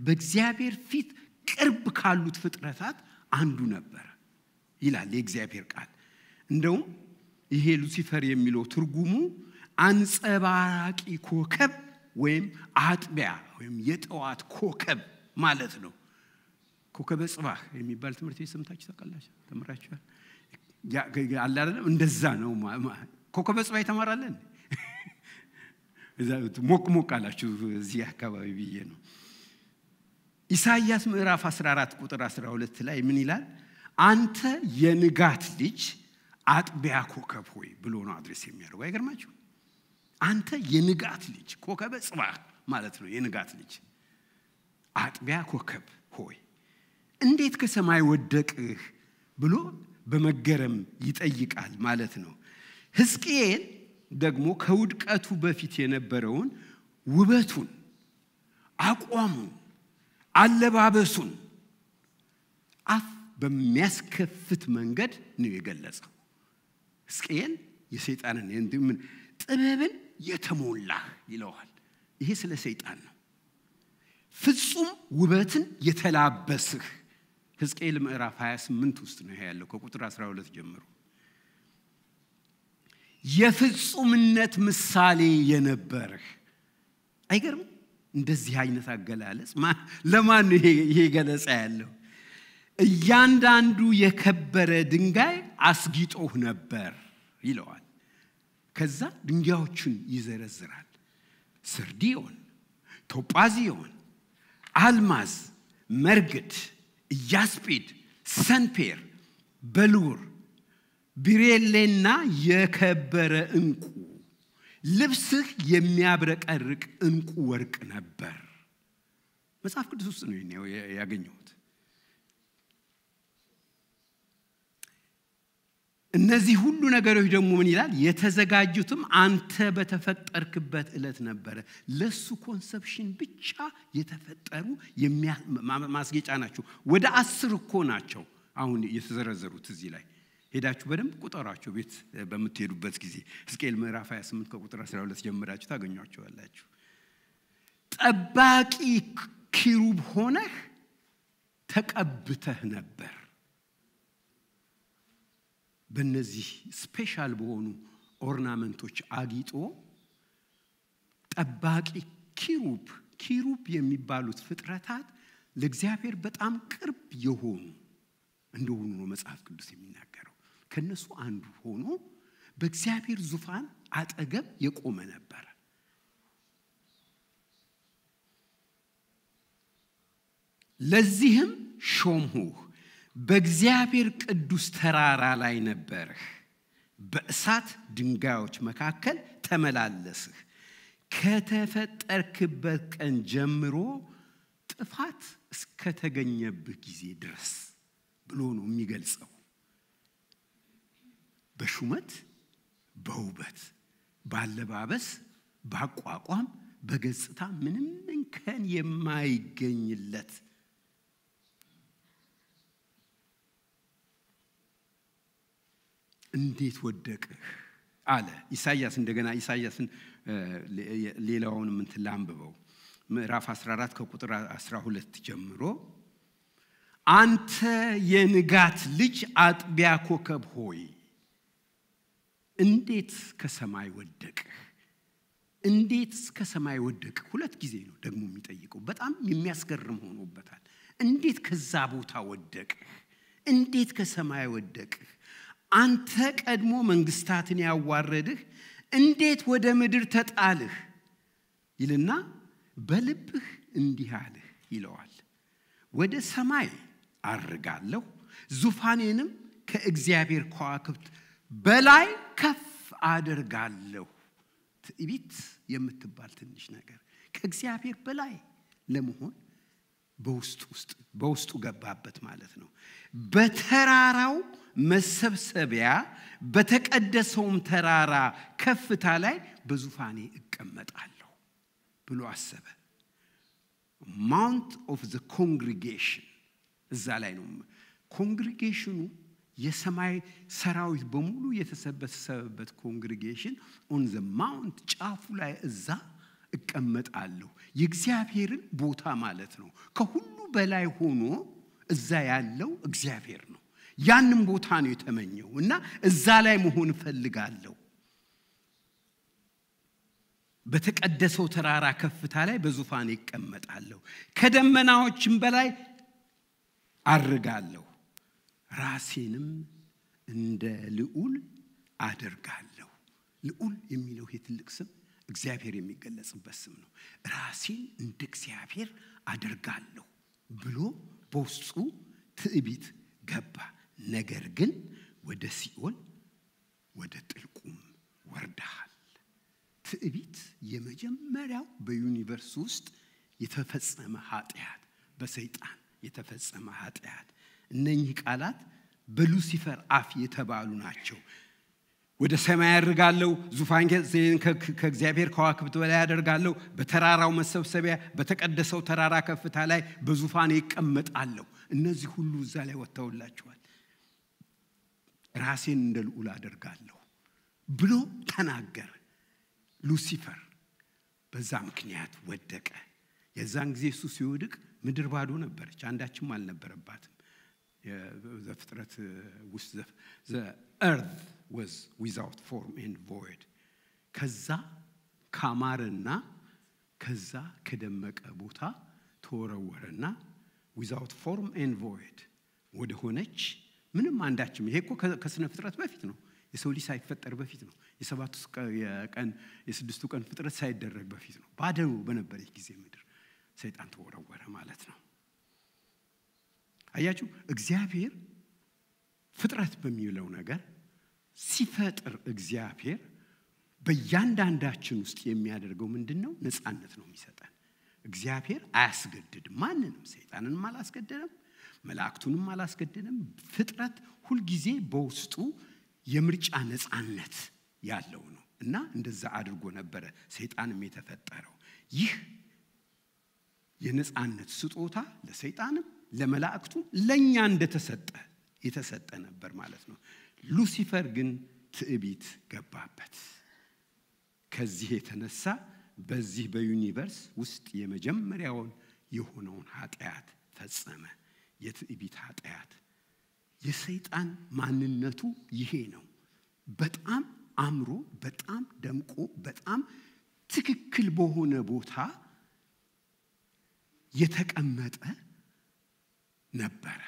በእግዚአብሔር ፊት ቅርብ ካሉት ፍጥረታት አንዱ ነበረ ይላል የእግዚአብሔር ቃል እንደውም ይሄ ሉሲፈር የሚለው ትርጉሙ አንጸባራቂ ኮከብ ወይም አጥቢያ ወይም የጠዋት ኮከብ ማለት ነው ኮከበ ጽባህ የሚባል ትምህርት ቤት ሰምታችሁ ታውቃላችሁ ተምራችኋል እንደዛ ነው ኮከበ ጽባህ የተማራለን ሞቅ ሞቅ አላችሁ እዚህ አካባቢ ብዬ ነው። ኢሳይያስ ምዕራፍ 14 ቁጥር 12 ላይ ምን ይላል? አንተ የንጋት ልጅ አጥቢያ ኮከብ ሆይ ብሎ ነው አድሬስ የሚያደርጉ አይገርማችሁ? አንተ የንጋት ልጅ ኮከበ ጽባ ማለት ነው። የንጋት ልጅ አጥቢያ ኮከብ ሆይ እንዴት ከሰማይ ወደቅህ ብሎ በመገረም ይጠይቃል ማለት ነው። ሕዝቅኤል ደግሞ ከውድቀቱ በፊት የነበረውን ውበቱን፣ አቋሙን፣ አለባበሱን አፍ በሚያስከፍት መንገድ ነው የገለጸው። ሕዝቅኤል የሰይጣንን ንምን ጥበብን የተሞላህ ይለዋል። ይሄ ስለ ሰይጣን ነው። ፍጹም ውበትን የተላበስህ ህዝቅኤል ምዕራፍ 28 ውስጥ ነው ያለው ከቁጥር 12 ጀምሮ የፍጹምነት ምሳሌ የነበርህ አይገርም እንደዚህ አይነት አገላለጽ ለማን ይሄ ገለጻ ያለው እያንዳንዱ የከበረ ድንጋይ አስጊጦህ ነበር ይለዋል ከዛ ድንጋዮቹን ይዘረዝራል ስርዲዮን ቶጳዚዮን አልማዝ መርግድ ኢያስጲድ ሰንፔር በልውር ቢሬሌና የከበረ እንቁ ልብስህ የሚያብረቀርቅ እንቁ ወርቅ ነበር። መጽሐፍ ቅዱስ ውስጥ ነው ያገኘሁት። እነዚህ ሁሉ ነገሮች ደግሞ ምን ይላል? የተዘጋጁትም አንተ በተፈጠርክበት እለት ነበረ። ለሱ ኮንሰፕሽን ብቻ የተፈጠሩ ማስጌጫ ናቸው። ወደ አስር እኮ ናቸው አሁን የተዘረዘሩት እዚህ ላይ ሄዳችሁ በደንብ ቁጠሯቸው። ቤት በምትሄዱበት ጊዜ ሕዝቅኤል ምዕራፍ 28 ከቁጥር 12 ጀምራችሁ ታገኟቸዋላችሁ። ጠባቂ ኪሩብ ሆነህ ተቀብተህ ነበር። በእነዚህ ስፔሻል በሆኑ ኦርናመንቶች አጊጦ ጠባቂ ኪሩብ ኪሩብ የሚባሉት ፍጥረታት ለእግዚአብሔር በጣም ቅርብ የሆኑ እንደሆኑ ነው መጽሐፍ ቅዱስ የሚናገረው። ከነሱ አንዱ ሆኖ በእግዚአብሔር ዙፋን አጠገብ የቆመ ነበረ። ለዚህም ሾምሁህ፣ በእግዚአብሔር ቅዱስ ተራራ ላይ ነበርህ፣ በእሳት ድንጋዮች መካከል ተመላለስህ። ከተፈጠርክበት ቀን ጀምሮ ጥፋት እስከተገኘብህ ጊዜ ድረስ ብሎ ነው የሚገልጸው። በሹመት በውበት ባለባበስ ባቋቋም በገጽታ ምንም እንከን የማይገኝለት እንዴት ወደቅህ አለ ኢሳያስ። እንደገና ኢሳያስን ሌላውን ምንትን ላንብበው። ምዕራፍ 14 ከቁጥር 12 ጀምሮ አንተ የንጋት ልጅ አጥቢያ ኮከብ ሆይ እንዴት ከሰማይ ወደቅህ? እንዴት ከሰማይ ወደቅ ወደቅህ? ሁለት ጊዜ ነው ደግሞ የሚጠይቀው። በጣም የሚያስገርም ሆኖበታል። እንዴት ከዛ ቦታ ወደቅህ? እንዴት ከሰማይ ወደቅህ? አንተ ቀድሞ መንግስታትን ያዋረድህ እንዴት ወደ ምድር ተጣልህ? ይልና በልብህ እንዲህ አልህ ይለዋል። ወደ ሰማይ አርጋለሁ ዙፋኔንም ከእግዚአብሔር ከዋክብት በላይ ከፍ አደርጋለሁ። ትዕቢት የምትባል ትንሽ ነገር ከእግዚአብሔር በላይ ለመሆን በውስጥ ውስጥ በውስጡ ገባበት ማለት ነው። በተራራው መሰብሰቢያ በተቀደሰውም ተራራ ከፍታ ላይ በዙፋኔ እቀመጣለሁ ብሎ አሰበ። ማውንት ኦፍ ዘ ኮንግሪጌሽን እዛ ላይ ነው ኮንግሪጌሽኑ የሰማይ ሰራዊት በሙሉ የተሰበሰበበት ኮንግሪጌሽን ኦን ዘ ማውንት ጫፉ ላይ እዛ እቀመጣለሁ። የእግዚአብሔርን ቦታ ማለት ነው። ከሁሉ በላይ ሆኖ እዛ ያለው እግዚአብሔር ነው። ያንም ቦታ ነው የተመኘው እና እዛ ላይ መሆን እፈልጋለሁ። በተቀደሰው ተራራ ከፍታ ላይ በዙፋን ይቀመጣለሁ፣ ከደመናዎችም በላይ አርጋለሁ። ራሴንም እንደ ልዑል አደርጋለሁ። ልዑል የሚለው ይሄ ትልቅ ስም እግዚአብሔር የሚገለጽበት ስም ነው። ራሴን እንደ እግዚአብሔር አደርጋለሁ ብሎ በውስጡ ትዕቢት ገባ። ነገር ግን ወደ ሲኦል ወደ ጥልቁም ወርዳሃል። ትዕቢት የመጀመሪያው በዩኒቨርስ ውስጥ የተፈጸመ ኃጢአት፣ በሰይጣን የተፈጸመ ኃጢአት እነኚህ ቃላት በሉሲፈር አፍ የተባሉ ናቸው። ወደ ሰማይ ያደርጋለሁ፣ ዙፋን ከእግዚአብሔር ከዋክብት በላይ ያደርጋለሁ፣ በተራራው መሰብሰቢያ በተቀደሰው ተራራ ከፍታ ላይ በዙፋን ይቀመጣለሁ። እነዚህ ሁሉ እዛ ላይ ወጥተውላቸዋል። ራሴን እንደ ልዑል አደርጋለሁ ብሎ ተናገረ። ሉሲፈር በዛ ምክንያት ወደቀ። የዛን ጊዜ እሱ ሲወድቅ ምድር ባዶ ነበረች፣ አንዳችም አልነበረባትም። ዘፍጥረት ውስጥ ኤርት ወዝ ዊዛውት ፎርም ኤንድ ቮይድ ከዛ ካማረና ከዛ ከደመቀ ቦታ ተወረወረና ዊዛውት ፎርም ኤንድ ቮይድ ወደ ሆነች ምንም አንዳችም ይሄ እኮ ከስነ ፍጥረት በፊት ነው የሰው ልጅ ሳይፈጠር በፊት ነው የሰባቱ ቀን የስድስቱ ቀን ፍጥረት ሳይደረግ በፊት ነው ባዶ በነበረች ጊዜ ምድር ሰይጣን ተወረወረ ማለት ነው አያችሁ እግዚአብሔር ፍጥረት በሚለው ነገር ሲፈጥር እግዚአብሔር በእያንዳንዳችን ውስጥ የሚያደርገው ምንድን ነው? ነፃነት ነው የሚሰጠን። እግዚአብሔር አያስገድድም። ማንንም ሰይጣንንም አላስገደደም፣ መላእክቱንም አላስገደደም። ፍጥረት ሁልጊዜ በውስጡ የምርጫ ነፃነት ያለው ነው እና እንደዛ አድርጎ ነበረ ሰይጣንም የተፈጠረው። ይህ የነፃነት ስጦታ ለሰይጣንም ለመላእክቱ ለእኛ እንደተሰጠ የተሰጠ ነበር ማለት ነው። ሉሲፈር ግን ትዕቢት ገባበት። ከዚህ የተነሳ በዚህ በዩኒቨርስ ውስጥ የመጀመሪያውን የሆነውን ኃጢአት ፈጸመ። የትዕቢት ኃጢአት። የሰይጣን ማንነቱ ይሄ ነው። በጣም አምሮ፣ በጣም ደምቆ፣ በጣም ትክክል በሆነ ቦታ የተቀመጠ ነበረ።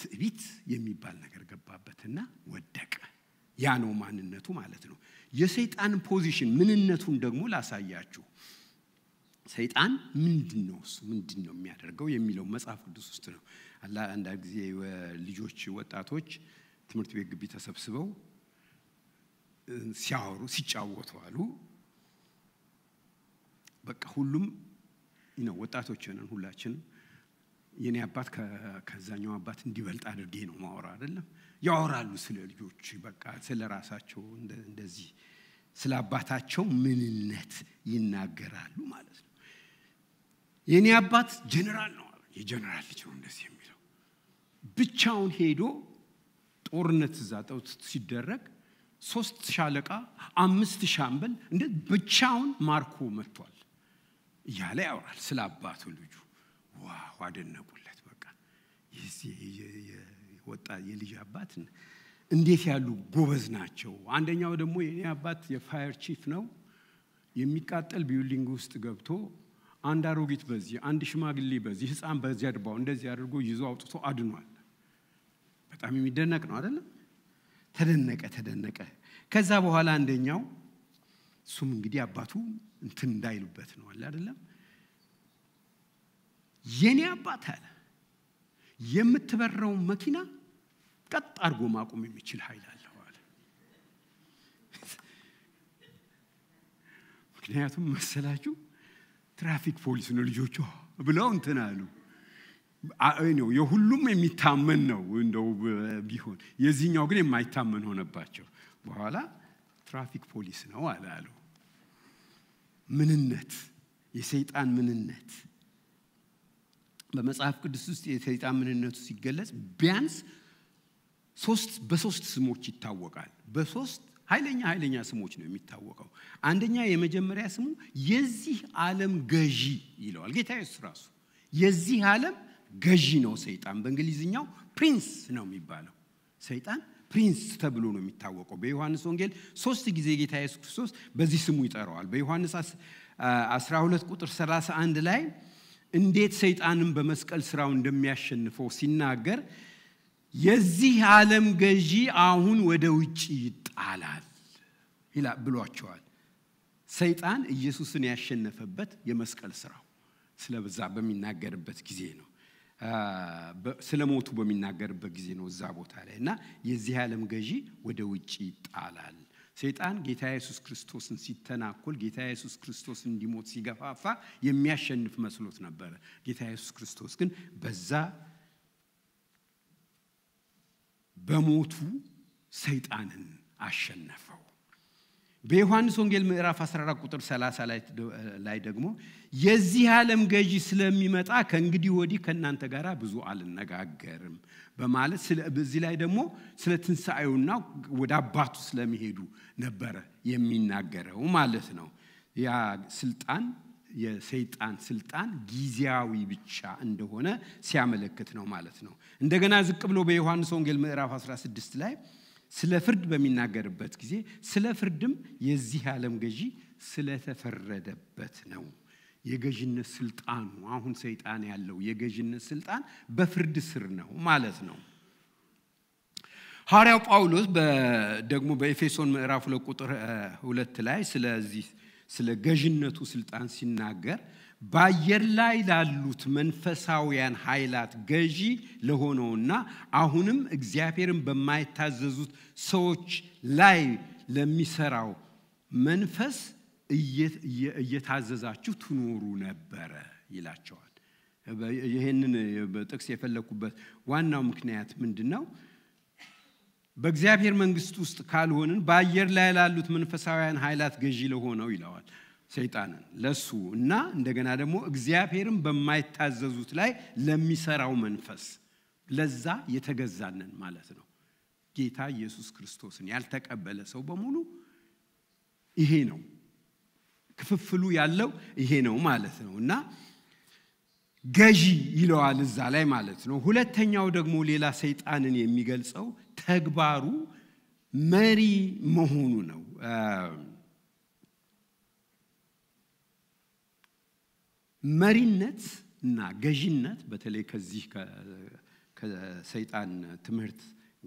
ትዕቢት የሚባል ነገር ገባበትና ወደቀ። ያ ነው ማንነቱ ማለት ነው። የሰይጣን ፖዚሽን ምንነቱን ደግሞ ላሳያችሁ። ሰይጣን ምንድን ነው እሱ ምንድን ነው የሚያደርገው የሚለው መጽሐፍ ቅዱስ ውስጥ ነው። አላ አንዳንድ ጊዜ ልጆች ወጣቶች ትምህርት ቤት ግቢ ተሰብስበው ሲያወሩ ሲጫወቱ አሉ። በቃ ሁሉም ነው ወጣቶች ነን ሁላችንም የኔ አባት ከዛኛው አባት እንዲበልጥ አድርጌ ነው ማወራ አይደለም። ያወራሉ ስለ ልጆች በቃ ስለ ራሳቸው እንደዚህ ስለ አባታቸው ምንነት ይናገራሉ ማለት ነው። የኔ አባት ጀነራል ነው፣ የጀነራል ልጅ ነው እንደዚህ የሚለው ብቻውን ሄዶ ጦርነት እዛ ጠውት ሲደረግ ሶስት ሻለቃ አምስት ሻምበል እንደ ብቻውን ማርኮ መጥቷል እያለ ያወራል ስለ አባቱ ልጁ ዋው አደነቁለት። በቃ ወጣ የልጅ አባት እንዴት ያሉ ጎበዝ ናቸው። አንደኛው ደግሞ የኔ አባት የፋየር ቺፍ ነው። የሚቃጠል ቢውልዲንግ ውስጥ ገብቶ አንድ አሮጊት በዚህ አንድ ሽማግሌ በዚህ ህፃን በዚህ አድባው እንደዚህ አድርጎ ይዞ አውጥቶ አድኗል። በጣም የሚደነቅ ነው አይደለም? ተደነቀ ተደነቀ። ከዛ በኋላ አንደኛው እሱም እንግዲህ አባቱ እንትን እንዳይሉበት ነው አለ አይደለም የኔ አባት አለ የምትበረው መኪና ቀጥ አድርጎ ማቆም የሚችል ኃይል አለው አለ። ምክንያቱም መሰላችሁ ትራፊክ ፖሊስ ነው ልጆቿ ብለው እንትን አሉ። ነው የሁሉም የሚታመን ነው እንደው ቢሆን የዚህኛው ግን የማይታመን ሆነባቸው። በኋላ ትራፊክ ፖሊስ ነው አላሉ። ምንነት የሰይጣን ምንነት በመጽሐፍ ቅዱስ ውስጥ የሰይጣን ምንነቱ ሲገለጽ ቢያንስ ሶስት በሶስት ስሞች ይታወቃል። በሶስት ኃይለኛ ኃይለኛ ስሞች ነው የሚታወቀው። አንደኛ የመጀመሪያ ስሙ የዚህ ዓለም ገዢ ይለዋል ጌታ የሱስ ራሱ። የዚህ ዓለም ገዢ ነው ሰይጣን። በእንግሊዝኛው ፕሪንስ ነው የሚባለው። ሰይጣን ፕሪንስ ተብሎ ነው የሚታወቀው። በዮሐንስ ወንጌል ሶስት ጊዜ ጌታ ኢየሱስ ክርስቶስ በዚህ ስሙ ይጠራዋል። በዮሐንስ 12 ቁጥር 31 ላይ እንዴት ሰይጣንን በመስቀል ስራው እንደሚያሸንፈው ሲናገር የዚህ ዓለም ገዢ አሁን ወደ ውጭ ይጣላል ብሏቸዋል። ሰይጣን ኢየሱስን ያሸነፈበት የመስቀል ስራው ስለዛ በሚናገርበት ጊዜ ነው። ስለ ሞቱ በሚናገርበት ጊዜ ነው እዛ ቦታ ላይ እና የዚህ ዓለም ገዢ ወደ ውጭ ይጣላል ሰይጣን ጌታ ኢየሱስ ክርስቶስን ሲተናኮል ጌታ ኢየሱስ ክርስቶስ እንዲሞት ሲገፋፋ የሚያሸንፍ መስሎት ነበረ። ጌታ ኢየሱስ ክርስቶስ ግን በዛ በሞቱ ሰይጣንን አሸነፈው። በዮሐንስ ወንጌል ምዕራፍ 14 ቁጥር 30 ላይ ደግሞ የዚህ ዓለም ገዢ ስለሚመጣ ከእንግዲህ ወዲህ ከእናንተ ጋር ብዙ አልነጋገርም፣ በማለት በዚህ ላይ ደግሞ ስለ ትንሣኤውና ወደ አባቱ ስለሚሄዱ ነበረ የሚናገረው ማለት ነው። ያ ስልጣን የሰይጣን ስልጣን ጊዜያዊ ብቻ እንደሆነ ሲያመለክት ነው ማለት ነው። እንደገና ዝቅ ብሎ በዮሐንስ ወንጌል ምዕራፍ 16 ላይ ስለ ፍርድ በሚናገርበት ጊዜ ስለ ፍርድም የዚህ ዓለም ገዢ ስለተፈረደበት ነው የገዥነት ስልጣኑ አሁን ሰይጣን ያለው የገዥነት ስልጣን በፍርድ ስር ነው ማለት ነው። ሐዋርያው ጳውሎስ ደግሞ በኤፌሶን ምዕራፍ ሁለት ቁጥር ሁለት ላይ ስለዚህ ስለ ገዥነቱ ስልጣን ሲናገር በአየር ላይ ላሉት መንፈሳውያን ኃይላት ገዢ ለሆነውና አሁንም እግዚአብሔርን በማይታዘዙት ሰዎች ላይ ለሚሰራው መንፈስ እየታዘዛችሁ ትኖሩ ነበረ ይላቸዋል። ይህንን ጥቅስ የፈለግኩበት ዋናው ምክንያት ምንድን ነው? በእግዚአብሔር መንግስት ውስጥ ካልሆንን በአየር ላይ ላሉት መንፈሳውያን ኃይላት ገዢ ለሆነው ይለዋል ሰይጣንን ለሱ እና እንደገና ደግሞ እግዚአብሔርን በማይታዘዙት ላይ ለሚሰራው መንፈስ ለዛ የተገዛንን ማለት ነው። ጌታ ኢየሱስ ክርስቶስን ያልተቀበለ ሰው በሙሉ ይሄ ነው ክፍፍሉ ያለው ይሄ ነው ማለት ነው እና ገዢ ይለዋል እዛ ላይ ማለት ነው። ሁለተኛው ደግሞ ሌላ ሰይጣንን የሚገልጸው ተግባሩ መሪ መሆኑ ነው። መሪነት እና ገዢነት በተለይ ከዚህ ከሰይጣን ትምህርት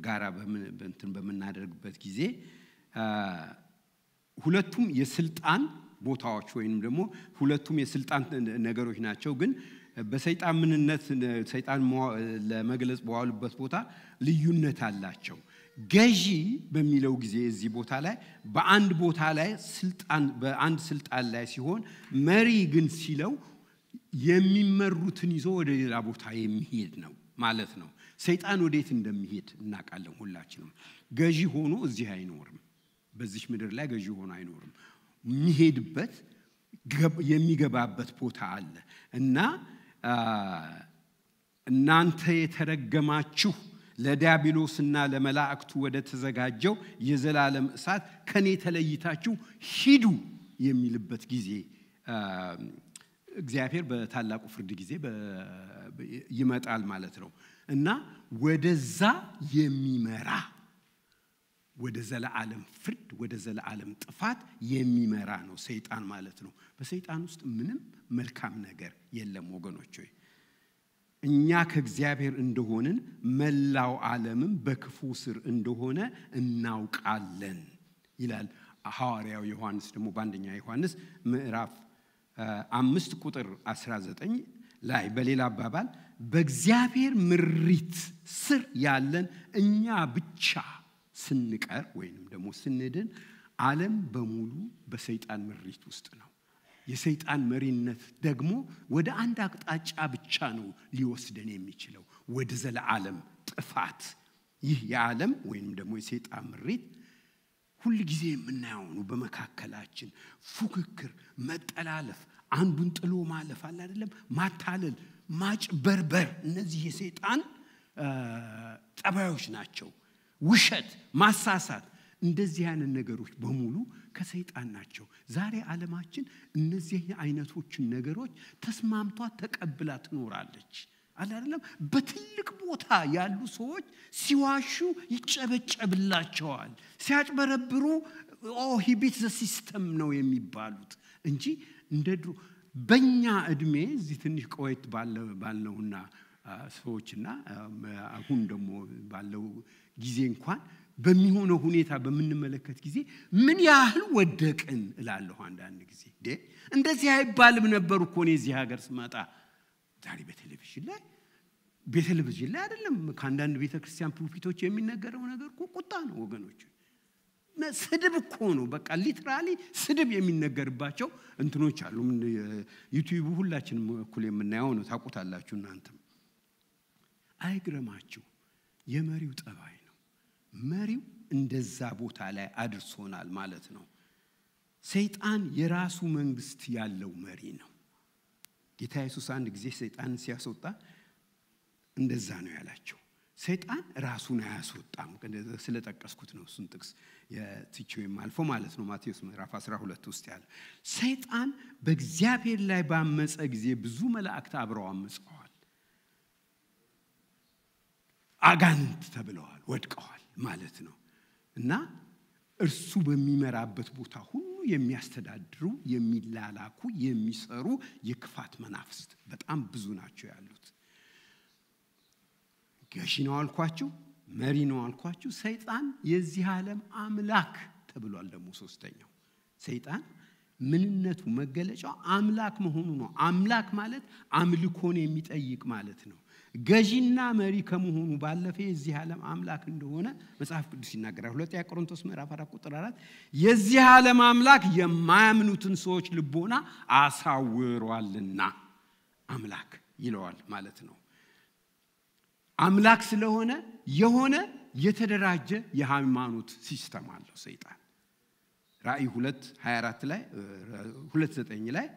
ጋር በምናደርግበት ጊዜ ሁለቱም የስልጣን ቦታዎች ወይም ደግሞ ሁለቱም የስልጣን ነገሮች ናቸው ግን በሰይጣን ምንነት ሰይጣን ለመግለጽ በዋሉበት ቦታ ልዩነት አላቸው ገዢ በሚለው ጊዜ እዚህ ቦታ ላይ በአንድ ቦታ ላይ ስልጣን በአንድ ስልጣን ላይ ሲሆን መሪ ግን ሲለው የሚመሩትን ይዞ ወደ ሌላ ቦታ የሚሄድ ነው ማለት ነው ሰይጣን ወዴት እንደሚሄድ እናውቃለን ሁላችንም ገዢ ሆኖ እዚህ አይኖርም በዚህ ምድር ላይ ገዢ ሆኖ አይኖርም የሚሄድበት የሚገባበት ቦታ አለ እና እናንተ የተረገማችሁ ለዲያብሎስና ለመላእክቱ ወደ ተዘጋጀው የዘላለም እሳት ከኔ ተለይታችሁ ሂዱ የሚልበት ጊዜ እግዚአብሔር በታላቁ ፍርድ ጊዜ ይመጣል ማለት ነው እና ወደዛ የሚመራ ወደ ዘለዓለም ፍርድ ወደ ዘለዓለም ጥፋት የሚመራ ነው ሰይጣን ማለት ነው። በሰይጣን ውስጥ ምንም መልካም ነገር የለም ወገኖች ሆይ እኛ ከእግዚአብሔር እንደሆንን መላው ዓለምም በክፉ ስር እንደሆነ እናውቃለን ይላል ሐዋርያው ዮሐንስ ደግሞ በአንደኛ ዮሐንስ ምዕራፍ አምስት ቁጥር 19 ላይ በሌላ አባባል በእግዚአብሔር ምሪት ስር ያለን እኛ ብቻ ስንቀር ወይንም ደግሞ ስንድን ዓለም በሙሉ በሰይጣን ምሪት ውስጥ ነው። የሰይጣን መሪነት ደግሞ ወደ አንድ አቅጣጫ ብቻ ነው ሊወስደን የሚችለው፣ ወደ ዘለዓለም ጥፋት። ይህ የዓለም ወይንም ደግሞ የሰይጣን ምሪት ሁል ጊዜ የምናየው በመካከላችን ፉክክር፣ መጠላለፍ፣ አንዱን ጥሎ ማለፍ አለ አይደለም፣ ማታለል፣ ማጭበርበር፣ እነዚህ የሰይጣን ጠባዮች ናቸው። ውሸት፣ ማሳሳት እንደዚህ አይነት ነገሮች በሙሉ ከሰይጣን ናቸው። ዛሬ ዓለማችን እነዚህ አይነቶችን ነገሮች ተስማምቷ ተቀብላ ትኖራለች። አይደለም በትልቅ ቦታ ያሉ ሰዎች ሲዋሹ ይጨበጨብላቸዋል፣ ሲያጭበረብሩ ሂቢት ዘ ሲስተም ነው የሚባሉት እንጂ እንደ ድሮ በእኛ እድሜ እዚህ ትንሽ ቆየት ባለውና ሰዎችና አሁን ደግሞ ባለው ጊዜ እንኳን በሚሆነው ሁኔታ በምንመለከት ጊዜ ምን ያህል ወደቅን እላለሁ። አንዳንድ ጊዜ እንደዚህ አይባልም ነበር እኮ እኔ እዚህ ሀገር ስመጣ። ዛሬ በቴሌቪዥን ላይ በቴሌቪዥን ላይ አይደለም ከአንዳንድ ቤተ ክርስቲያን ፕሮፊቶች የሚነገረው ነገር እኮ ቁጣ ነው ወገኖች። ስድብ እኮ ነው። በቃ ሊትራሊ ስድብ የሚነገርባቸው እንትኖች አሉ። ዩቲዩብ ሁላችንም እኩል የምናየው ነው። ታቁታላችሁ እናንተም። አይግረማችሁ የመሪው ጠባይ መሪው እንደዛ ቦታ ላይ አድርሶናል ማለት ነው። ሰይጣን የራሱ መንግስት ያለው መሪ ነው። ጌታ ኢየሱስ አንድ ጊዜ ሰይጣን ሲያስወጣ እንደዛ ነው ያላቸው። ሰይጣን ራሱን አያስወጣም። ስለጠቀስኩት ነው እሱን ጥቅስ የትቼው የማልፎ ማለት ነው። ማቴዎስ ምዕራፍ 12 ውስጥ ያለ ሰይጣን በእግዚአብሔር ላይ ባመፀ ጊዜ ብዙ መላእክት አብረው አምፀዋል፣ አጋንንት ተብለዋል፣ ወድቀዋል። ማለት ነው እና እርሱ በሚመራበት ቦታ ሁሉ የሚያስተዳድሩ የሚላላኩ የሚሰሩ የክፋት መናፍስት በጣም ብዙ ናቸው ያሉት ገሺ ነው አልኳችሁ መሪ ነው አልኳችሁ ሰይጣን የዚህ ዓለም አምላክ ተብሏል ደግሞ ሶስተኛው ሰይጣን ምንነቱ መገለጫው አምላክ መሆኑ ነው አምላክ ማለት አምልኮን የሚጠይቅ ማለት ነው ገዢና መሪ ከመሆኑ ባለፈ የዚህ ዓለም አምላክ እንደሆነ መጽሐፍ ቅዱስ ይናገራል። ሁለተኛ ቆሮንቶስ ምዕራፍ አራት ቁጥር አራት የዚህ ዓለም አምላክ የማያምኑትን ሰዎች ልቦና አሳውሯልና አምላክ ይለዋል ማለት ነው። አምላክ ስለሆነ የሆነ የተደራጀ የሃይማኖት ሲስተም አለው ሰይጣን። ራእይ 2 ላይ 29 ላይ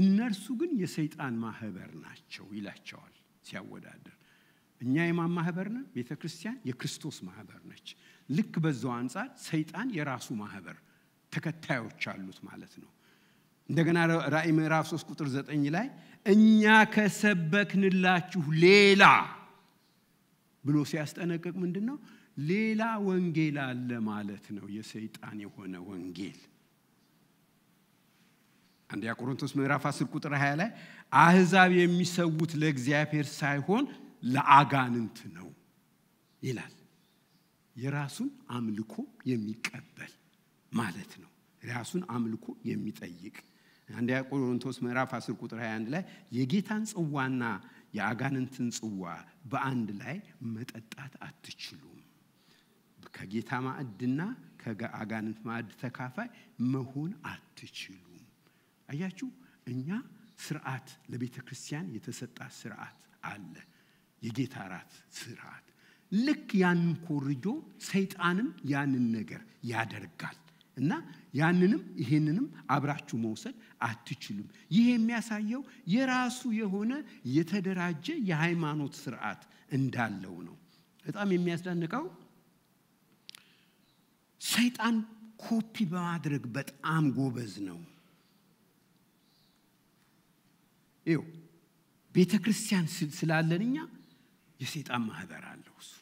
እነርሱ ግን የሰይጣን ማህበር ናቸው ይላቸዋል። ሲያወዳድር እኛ የማን ማህበር ነን? ቤተ ክርስቲያን የክርስቶስ ማህበር ነች። ልክ በዛው አንጻር ሰይጣን የራሱ ማህበር ተከታዮች አሉት ማለት ነው። እንደገና ራእይ ምዕራፍ 3 ቁጥር 9 ላይ እኛ ከሰበክንላችሁ ሌላ ብሎ ሲያስጠነቅቅ ምንድን ነው? ሌላ ወንጌል አለ ማለት ነው። የሰይጣን የሆነ ወንጌል አንደኛ ቆሮንቶስ ምዕራፍ 10 ቁጥር 20 ላይ አህዛብ የሚሰውት ለእግዚአብሔር ሳይሆን ለአጋንንት ነው ይላል። የራሱን አምልኮ የሚቀበል ማለት ነው። ራሱን አምልኮ የሚጠይቅ አንደኛ ቆሮንቶስ ምዕራፍ 10 ቁጥር 21 ላይ የጌታን ጽዋና የአጋንንትን ጽዋ በአንድ ላይ መጠጣት አትችሉም። ከጌታ ማዕድና ከአጋንንት ማዕድ ተካፋይ መሆን አትችሉ አያችሁ፣ እኛ ስርዓት ለቤተ ክርስቲያን የተሰጣ ስርዓት አለ። የጌታ ራት ስርዓት ልክ ያንን ኮርጆ ሰይጣንም ያንን ነገር ያደርጋል እና ያንንም ይሄንንም አብራችሁ መውሰድ አትችሉም። ይህ የሚያሳየው የራሱ የሆነ የተደራጀ የሃይማኖት ስርዓት እንዳለው ነው። በጣም የሚያስደንቀው ሰይጣን ኮፒ በማድረግ በጣም ጎበዝ ነው። ይው ቤተ ክርስቲያን ስላለን እኛ የሴጣን ማህበር አለው እሱ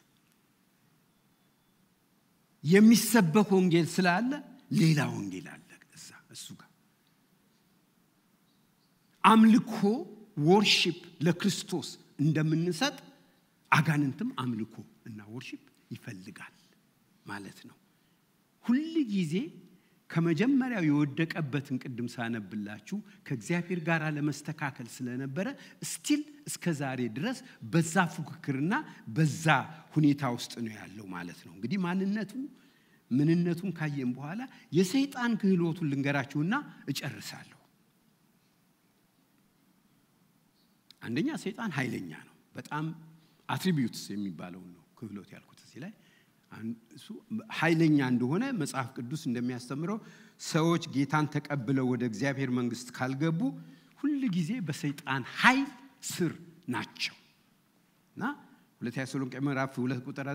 የሚሰበክ ወንጌል ስላለ ሌላ ወንጌል አለ እዛ እሱ ጋር አምልኮ ወርሺፕ ለክርስቶስ እንደምንሰጥ አጋንንትም አምልኮ እና ወርሺፕ ይፈልጋል ማለት ነው ሁል ጊዜ ከመጀመሪያው የወደቀበትን ቅድም ሳነብላችሁ ከእግዚአብሔር ጋር ለመስተካከል ስለነበረ ስቲል እስከ ዛሬ ድረስ በዛ ፉክክርና በዛ ሁኔታ ውስጥ ነው ያለው ማለት ነው። እንግዲህ ማንነቱ ምንነቱን ካየን በኋላ የሰይጣን ክህሎቱን ልንገራችሁና እጨርሳለሁ። አንደኛ ሰይጣን ኃይለኛ ነው። በጣም አትሪቢዩትስ የሚባለውን ነው ክህሎት ያልኩት እዚህ ላይ ኃይለኛ እንደሆነ መጽሐፍ ቅዱስ እንደሚያስተምረው ሰዎች ጌታን ተቀብለው ወደ እግዚአብሔር መንግስት ካልገቡ ሁል ጊዜ በሰይጣን ኃይል ስር ናቸው እና ሁለተኛ ተሰሎንቄ ምዕራፍ ሁለት ቁጥር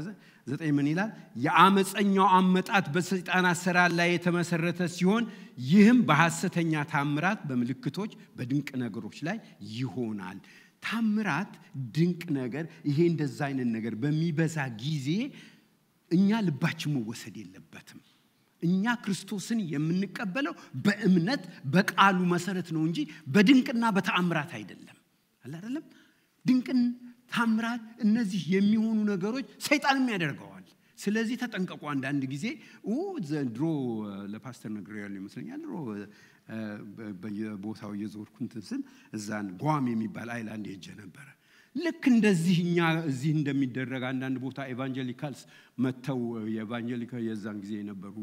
ዘጠኝ ምን ይላል? የአመፀኛው አመጣት በሰይጣን አሰራር ላይ የተመሰረተ ሲሆን ይህም በሐሰተኛ ታምራት፣ በምልክቶች፣ በድንቅ ነገሮች ላይ ይሆናል። ታምራት፣ ድንቅ ነገር፣ ይሄ እንደዛ አይነት ነገር በሚበዛ ጊዜ እኛ ልባችን መወሰድ የለበትም። እኛ ክርስቶስን የምንቀበለው በእምነት በቃሉ መሰረት ነው እንጂ በድንቅና በተአምራት አይደለም። አለ አይደለም? ድንቅን ታምራት፣ እነዚህ የሚሆኑ ነገሮች ሰይጣንም ያደርገዋል። ስለዚህ ተጠንቀቁ። አንዳንድ ጊዜ ድሮ ለፓስተር ያሉ ይመስለኛል። ድሮ በቦታው እየዞርኩንትን ስል እዛን ጓም የሚባል አይላንድ የጀ ነበረ ልክ እንደዚህ እኛ እዚህ እንደሚደረግ አንዳንድ ቦታ ኤቫንጀሊካልስ መጥተው የኤቫንጀሊካ የዛን ጊዜ የነበሩ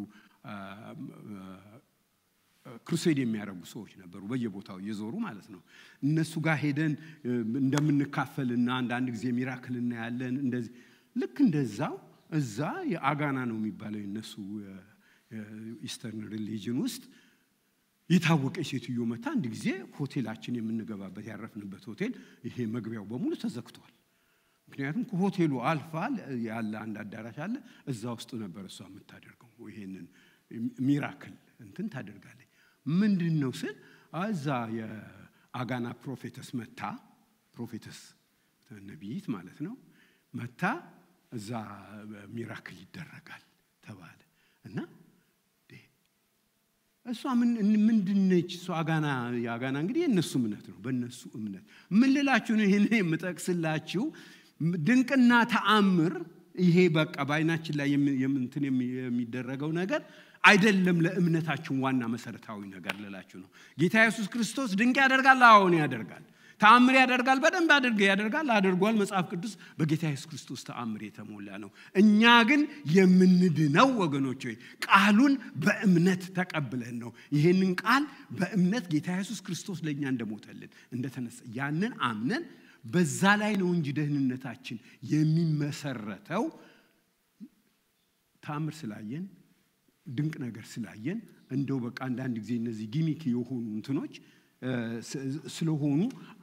ክሩሴድ የሚያደርጉ ሰዎች ነበሩ፣ በየቦታው እየዞሩ ማለት ነው። እነሱ ጋር ሄደን እንደምንካፈልና አንዳንድ ጊዜ ሚራክል እናያለን። እንደዚህ ልክ እንደዛው እዛ የአጋና ነው የሚባለው የነሱ ኢስተርን ሪሊጅን ውስጥ የታወቀች ሴትዮ መታ አንድ ጊዜ ሆቴላችን የምንገባበት ያረፍንበት ሆቴል ይሄ መግቢያው በሙሉ ተዘግቷል። ምክንያቱም ከሆቴሉ አልፋ ያለ አንድ አዳራሽ አለ። እዛ ውስጥ ነበር እሷ የምታደርገው ይሄንን ሚራክል እንትን ታደርጋለች። ምንድን ነው ስል እዛ የአጋና ፕሮፌተስ መታ ፕሮፌተስ ነቢይት ማለት ነው መታ እዛ ሚራክል ይደረጋል ተባለ እና እሷ ምንድነች? እሷ አጋና የአጋና እንግዲህ የእነሱ እምነት ነው። በእነሱ እምነት ምን ነው? ይህን የምጠቅስላችሁ ድንቅና ተአምር ይሄ በቃ በአይናችን ላይ የምንትን የሚደረገው ነገር አይደለም ለእምነታችን ዋና መሰረታዊ ነገር ልላችሁ ነው። ጌታ ኢየሱስ ክርስቶስ ድንቅ ያደርጋል? አሁን ያደርጋል። ተአምር ያደርጋል በደንብ አድርገ ያደርጋል አድርጓል መጽሐፍ ቅዱስ በጌታ ኢየሱስ ክርስቶስ ተአምር የተሞላ ነው እኛ ግን የምንድነው ወገኖች ወይ ቃሉን በእምነት ተቀብለን ነው ይህንን ቃል በእምነት ጌታ ኢየሱስ ክርስቶስ ለእኛ እንደሞተልን እንደተነሳ ያንን አምነን በዛ ላይ ነው እንጂ ደህንነታችን የሚመሰረተው ታምር ስላየን ድንቅ ነገር ስላየን እንደው በቃ አንዳንድ ጊዜ እነዚህ ጊሚክ የሆኑ እንትኖች ስለሆኑ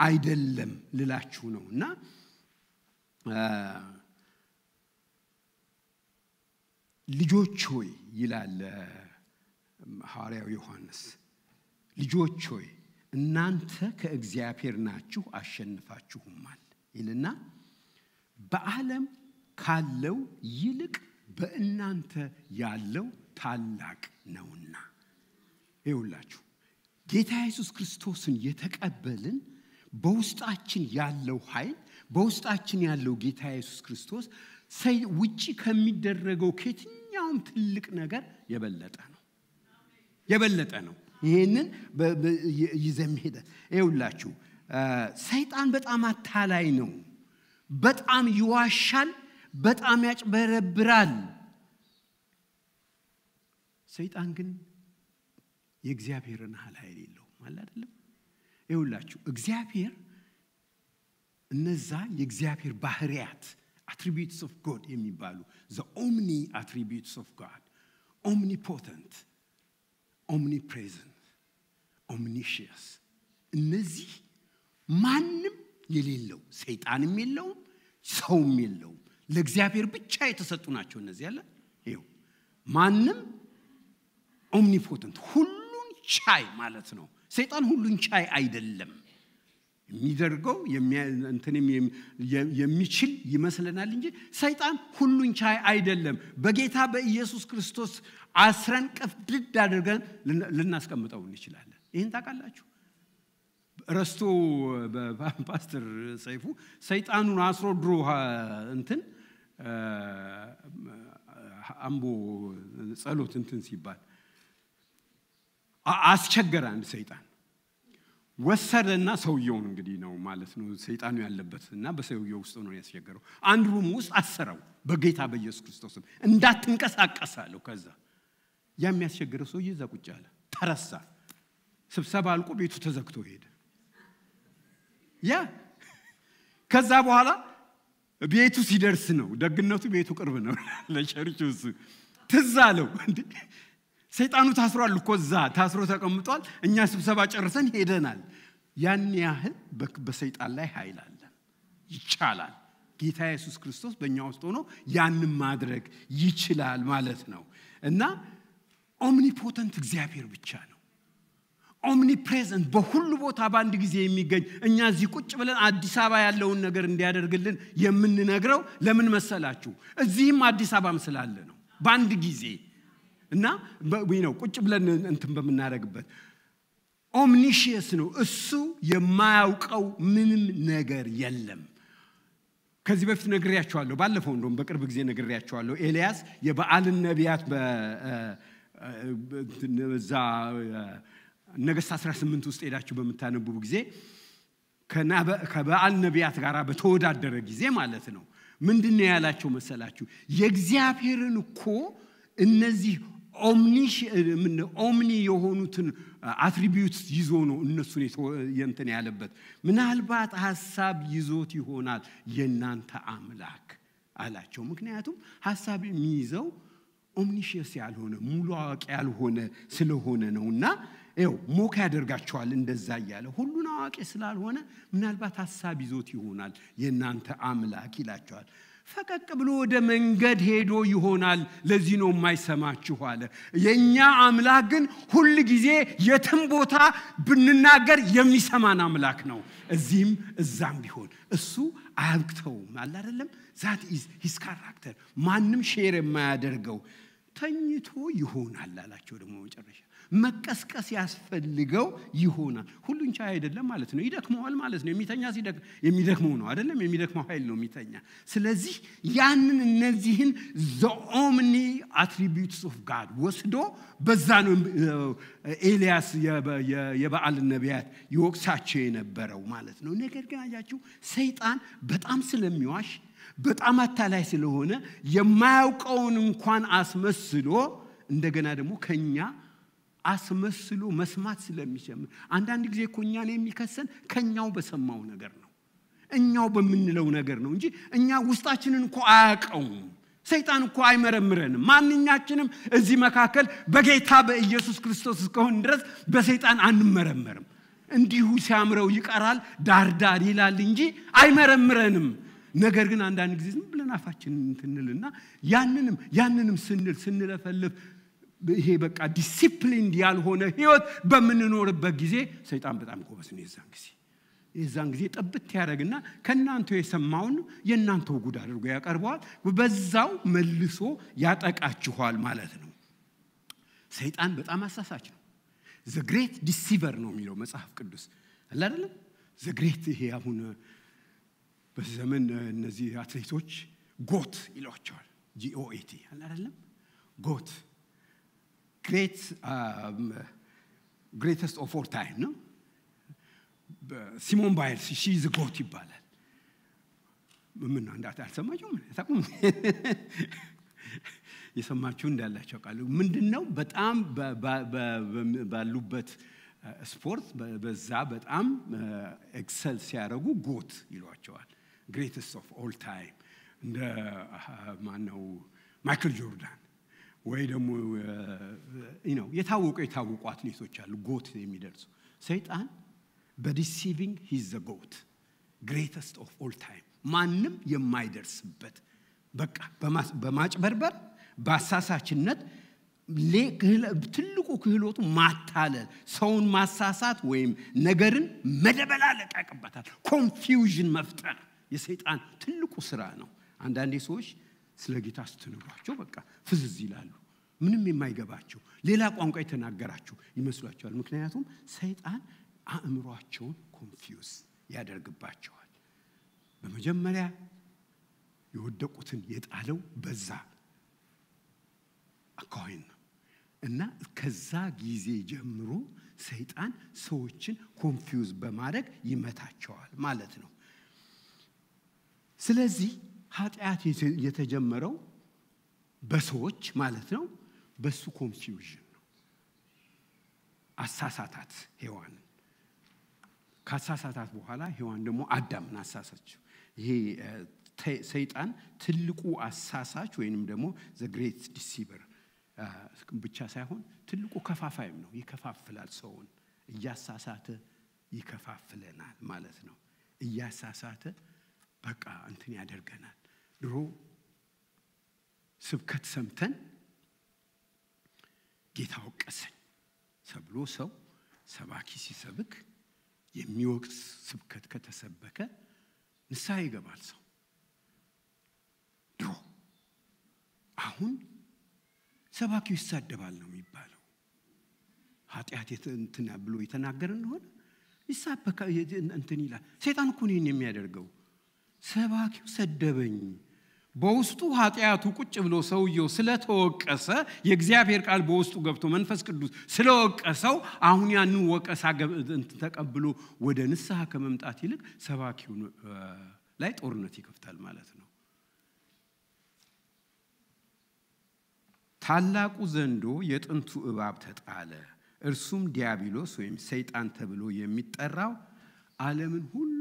አይደለም ልላችሁ ነው እና ልጆች ሆይ ይላል ሐዋርያው ዮሐንስ፣ ልጆች ሆይ እናንተ ከእግዚአብሔር ናችሁ አሸንፋችሁማል ይልና በዓለም ካለው ይልቅ በእናንተ ያለው ታላቅ ነውና ይውላችሁ ጌታ ኢየሱስ ክርስቶስን የተቀበልን በውስጣችን ያለው ኃይል በውስጣችን ያለው ጌታ ኢየሱስ ክርስቶስ ውጭ ከሚደረገው ከየትኛውም ትልቅ ነገር የበለጠ ነው የበለጠ ነው። ይህንን ይዘን ሄደ። ይውላችሁ ሰይጣን በጣም አታላይ ነው። በጣም ይዋሻል፣ በጣም ያጭበረብራል። ሰይጣን ግን የእግዚአብሔርን ያህል ኃይል የለውም አለ አይደለም። ይሁላችሁ እግዚአብሔር እነዛ የእግዚአብሔር ባህሪያት አትሪቢዩትስ ኦፍ ጎድ የሚባሉ ዘ ኦምኒ አትሪቢዩትስ ኦፍ ጋድ ኦምኒፖተንት፣ ኦምኒፕሬዘንት፣ ኦምኒሽየስ እነዚህ ማንም የሌለው ሰይጣንም የለውም ሰውም የለውም ለእግዚአብሔር ብቻ የተሰጡ ናቸው። እነዚህ ያለ ይው ማንም ኦምኒፖተንት ሁሉ ቻይ ማለት ነው። ሰይጣን ሁሉን ቻይ አይደለም። የሚደርገው እንትንም የሚችል ይመስለናል እንጂ ሰይጣን ሁሉን ቻይ አይደለም። በጌታ በኢየሱስ ክርስቶስ አስረን ቅፍድድ አድርገን ልናስቀምጠው እንችላለን። ይህን ታውቃላችሁ። ረስቶ ፓስተር ሰይፉ ሰይጣኑን አስሮ ድሮ እንትን አምቦ ጸሎት እንትን ሲባል አስቸገረ አንድ ሰይጣን ወሰደና ሰውየውን እንግዲህ ነው ማለት ነው ሰይጣኑ ያለበት እና በሰውየው ውስጥ ነው ያስቸገረው። አንድ ሩም ውስጥ አሰረው በጌታ በኢየሱስ ክርስቶስ እንዳትንቀሳቀስ አለው። ከዛ ያ የሚያስቸግረው ሰውዬ እዛ ቁጭ አለ፣ ተረሳ። ስብሰባ አልቆ ቤቱ ተዘግቶ ሄደ። ያ ከዛ በኋላ ቤቱ ሲደርስ ነው ደግነቱ ቤቱ ቅርብ ነው ለቸርች ውስጥ ትዝ አለው ሰይጣኑ ታስሯል እኮ እዛ ታስሮ ተቀምጧል። እኛ ስብሰባ ጨርሰን ሄደናል። ያን ያህል በሰይጣን ላይ ኃይል አለን። ይቻላል። ጌታ ኢየሱስ ክርስቶስ በእኛ ውስጥ ሆኖ ያንን ማድረግ ይችላል ማለት ነው እና ኦምኒፖተንት እግዚአብሔር ብቻ ነው። ኦምኒፕሬዘንት በሁሉ ቦታ በአንድ ጊዜ የሚገኝ እኛ እዚህ ቁጭ ብለን አዲስ አበባ ያለውን ነገር እንዲያደርግልን የምንነግረው ለምን መሰላችሁ? እዚህም አዲስ አበባም ስላለ ነው። በአንድ ጊዜ እና ነው ቁጭ ብለን እንትን በምናደረግበት ኦምኒሽየስ ነው እሱ የማያውቀው ምንም ነገር የለም ከዚህ በፊት ነግሬያቸዋለሁ ባለፈው እንደም በቅርብ ጊዜ ነግሬያቸዋለሁ ኤልያስ የበዓልን ነቢያት በዛ ነገስት 18 ውስጥ ሄዳችሁ በምታነቡ ጊዜ ከበዓል ነቢያት ጋር በተወዳደረ ጊዜ ማለት ነው ምንድን ያላቸው መሰላችሁ የእግዚአብሔርን እኮ እነዚህ ኦምኒ የሆኑትን አትሪቢዩት ይዞ ነው እነሱን የንትን ያለበት። ምናልባት ሀሳብ ይዞት ይሆናል የእናንተ አምላክ አላቸው። ምክንያቱም ሀሳብ የሚይዘው ኦምኒሽስ ያልሆነ ሙሉ አዋቂ ያልሆነ ስለሆነ ነው እና ው ሞክ ያደርጋቸዋል እንደዛ እያለ ሁሉን አዋቂ ስላልሆነ ምናልባት ሀሳብ ይዞት ይሆናል የእናንተ አምላክ ይላቸዋል። ፈቀቅ ብሎ ወደ መንገድ ሄዶ ይሆናል ለዚህ ነው የማይሰማችሁ አለ የእኛ አምላክ ግን ሁል ጊዜ የትም ቦታ ብንናገር የሚሰማን አምላክ ነው እዚህም እዛም ቢሆን እሱ አያብቅተውም አለ አደለም ዛት ኢዝ ሂስ ካራክተር ማንም ሼር የማያደርገው ተኝቶ ይሆናል አላቸው። ደግሞ መጨረሻ መቀስቀስ ያስፈልገው ይሆናል። ሁሉን ቻይ አይደለም ማለት ነው። ይደክመዋል ማለት ነው። የሚተኛ የሚደክመው ነው አይደለም፣ የሚደክመው ኃይል ነው የሚተኛ። ስለዚህ ያንን እነዚህን ዘኦምኒ አትሪቢዩትስ ኦፍ ጋድ ወስዶ በዛ ነው ኤልያስ የበዓል ነቢያት ይወቅሳቸው የነበረው ማለት ነው። ነገር ግን አያችሁ ሰይጣን በጣም ስለሚዋሽ በጣም አታላይ ስለሆነ የማያውቀውን እንኳን አስመስሎ እንደገና ደግሞ ከኛ አስመስሎ መስማት ስለሚጀምር አንዳንድ ጊዜ እኮ እኛን የሚከሰን ከኛው በሰማው ነገር ነው እኛው በምንለው ነገር ነው እንጂ እኛ ውስጣችንን እኮ አያውቀውም ሰይጣን እኮ አይመረምረንም ማንኛችንም እዚህ መካከል በጌታ በኢየሱስ ክርስቶስ እስከሆን ድረስ በሰይጣን አንመረመርም እንዲሁ ሲያምረው ይቀራል ዳርዳር ይላል እንጂ አይመረምረንም ነገር ግን አንዳንድ ጊዜ ዝም ብለን አፋችን እንትንልና ያንንም ያንንም ስንል ስንለፈልፍ ይሄ በቃ ዲሲፕሊንድ ያልሆነ ህይወት በምንኖርበት ጊዜ ሰይጣን በጣም ጎበዝ ነው። የዛን ጊዜ የዛን ጊዜ ጥብት ያደረግና ከእናንተ የሰማውን የእናንተው ጉድ አድርጎ ያቀርበዋል። በዛው መልሶ ያጠቃችኋል ማለት ነው። ሰይጣን በጣም አሳሳች ነው። ዘግሬት ዲሲቨር ነው የሚለው መጽሐፍ ቅዱስ አላደለም ዘግሬት ይሄ አሁን በዘመን እነዚህ አትሌቶች ጎት ይሏቸዋል። ጂኦኤቲ አይደለም ጎት ግሬት ግሬተስት ኦፍ ኦል ታይም ነው። ሲሞን ባይልስ ሺ ኢዝ ጎት ይባላል። ምን እንዳት አልሰማችሁም? ታቁም የሰማችሁ እንዳላቸው ቃል ምንድን ነው? በጣም ባሉበት uh, ስፖርት በዛ በጣም uh, ኤክሰል ሲያደርጉ ጎት ይሏቸዋል። ግሬትስት ኦፍ ኦል ታይም እንደ ማነው ማይክል ጆርዳን ወይ ደግሞ ነው የታወቁ የታወቁ አትሌቶች አሉ ጎት የሚደርሱ ሰይጣን በዲሲቪንግ ሂዝ ዘ ጎት ግሬተስት ኦፍ ኦል ታይም ማንም የማይደርስበት በቃ በማጭበርበር በአሳሳችነት ትልቁ ክህሎቱ ማታለል ሰውን ማሳሳት ወይም ነገርን መደበላለቅ ያቅበታል ኮንፊውዥን መፍጠር የሰይጣን ትልቁ ስራ ነው። አንዳንዴ ሰዎች ስለ ጌታ ስትነግሯቸው በቃ ፍዝዝ ይላሉ። ምንም የማይገባቸው ሌላ ቋንቋ የተናገራቸው ይመስሏቸዋል። ምክንያቱም ሰይጣን አእምሯቸውን ኮንፊውዝ ያደርግባቸዋል። በመጀመሪያ የወደቁትን የጣለው በዛ አካይን ነው እና ከዛ ጊዜ ጀምሮ ሰይጣን ሰዎችን ኮንፊውዝ በማድረግ ይመታቸዋል ማለት ነው። ስለዚህ ኃጢአት የተጀመረው በሰዎች ማለት ነው፣ በሱ ኮንፊውዥን ነው። አሳሳታት ሔዋን ካሳሳታት በኋላ ሔዋን ደግሞ አዳምን አሳሳችው። ይሄ ሰይጣን ትልቁ አሳሳች ወይንም ደግሞ ዘ ግሬት ዲሲቨር ብቻ ሳይሆን ትልቁ ከፋፋይም ነው። ይከፋፍላል፣ ሰውን እያሳሳተ ይከፋፍለናል ማለት ነው። እያሳሳተ በቃ እንትን ያደርገናል። ድሮ ስብከት ሰምተን ጌታ ወቀሰኝ ሰብሎ ሰው ሰባኪ ሲሰብክ የሚወቅስ ስብከት ከተሰበከ ንስሐ ይገባል ሰው ድሮ። አሁን ሰባኪው ይሳደባል ነው የሚባለው። ኃጢአት እንትና ብሎ የተናገረ እንደሆነ ይሳበካ እንትን ይላል። ሰይጣን እኮ የሚያደርገው። ሰባኪው ሰደበኝ። በውስጡ ኃጢአቱ ቁጭ ብሎ ሰውየው ስለተወቀሰ የእግዚአብሔር ቃል በውስጡ ገብቶ መንፈስ ቅዱስ ስለወቀሰው አሁን ያንን ወቀሳ ተቀብሎ ወደ ንስሐ ከመምጣት ይልቅ ሰባኪው ላይ ጦርነት ይከፍታል ማለት ነው። ታላቁ ዘንዶ የጥንቱ እባብ ተጣለ። እርሱም ዲያብሎስ ወይም ሰይጣን ተብሎ የሚጠራው ዓለምን ሁሉ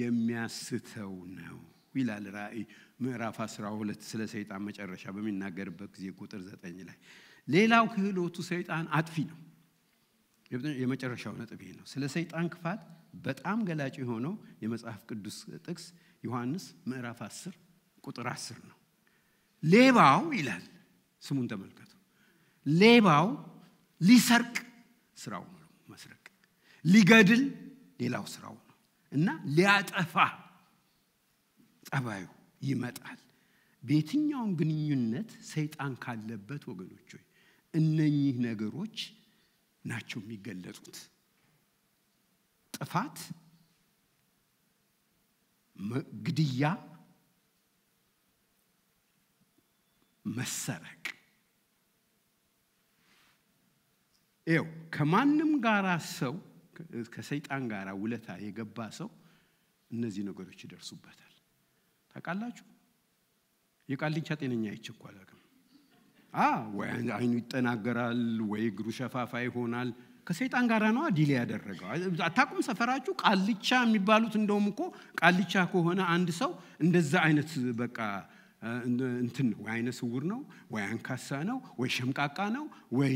የሚያስተው ነው ይላል ራእይ ምዕራፍ 12 ስለ ሰይጣን መጨረሻ በሚናገርበት ጊዜ ቁጥር 9 ላይ ሌላው ክህሎቱ ሰይጣን አጥፊ ነው የመጨረሻው ነጥብ ይሄ ነው ስለ ሰይጣን ክፋት በጣም ገላጭ የሆነው የመጽሐፍ ቅዱስ ጥቅስ ዮሐንስ ምዕራፍ 10 ቁጥር 10 ነው ሌባው ይላል ስሙን ተመልከቱ ሌባው ሊሰርቅ ስራው ነው መስረቅ ሊገድል ሌላው ስራው እና ሊያጠፋ ጠባዩ ይመጣል። በየትኛውም ግንኙነት ሰይጣን ካለበት ወገኖች ሆይ እነኚህ ነገሮች ናቸው የሚገለጡት። ጥፋት፣ ግድያ፣ መሰረቅ ው ከማንም ጋር ሰው ከሰይጣን ጋር ውለታ የገባ ሰው እነዚህ ነገሮች ይደርሱበታል። ታውቃላችሁ፣ የቃልቻ ጤነኛ አይቸኳል ወይ አይኑ ይጠናገራል፣ ወይ እግሩ ሸፋፋ ይሆናል። ከሰይጣን ጋር ነው ዲል ያደረገው። አታቁም ሰፈራችሁ ቃልቻ የሚባሉት እንደውም እኮ ቃልቻ ከሆነ አንድ ሰው እንደዛ አይነት በቃ እንትን ወይ አይነ ስውር ነው ወይ አንካሳ ነው ወይ ሸምቃቃ ነው ወይ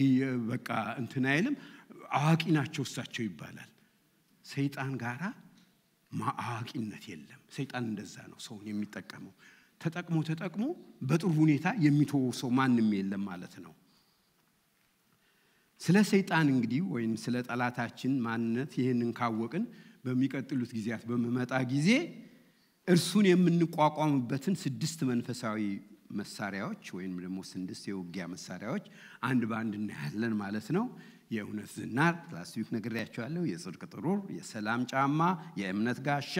በቃ እንትን አይልም። አዋቂ ናቸው እሳቸው ይባላል። ሰይጣን ጋራ አዋቂነት የለም። ሰይጣን እንደዛ ነው ሰውን የሚጠቀመው። ተጠቅሞ ተጠቅሞ በጥሩ ሁኔታ የሚተወ ሰው ማንም የለም ማለት ነው። ስለ ሰይጣን እንግዲህ ወይም ስለ ጠላታችን ማንነት ይህንን ካወቅን በሚቀጥሉት ጊዜያት በመመጣ ጊዜ እርሱን የምንቋቋምበትን ስድስት መንፈሳዊ መሳሪያዎች ወይም ደግሞ ስድስት የውጊያ መሳሪያዎች አንድ በአንድ እናያለን ማለት ነው። የእውነት ዝናር ላስት ዊክ ነግሬያቸዋለሁ። የጽድቅ ጥሩር፣ የሰላም ጫማ፣ የእምነት ጋሻ፣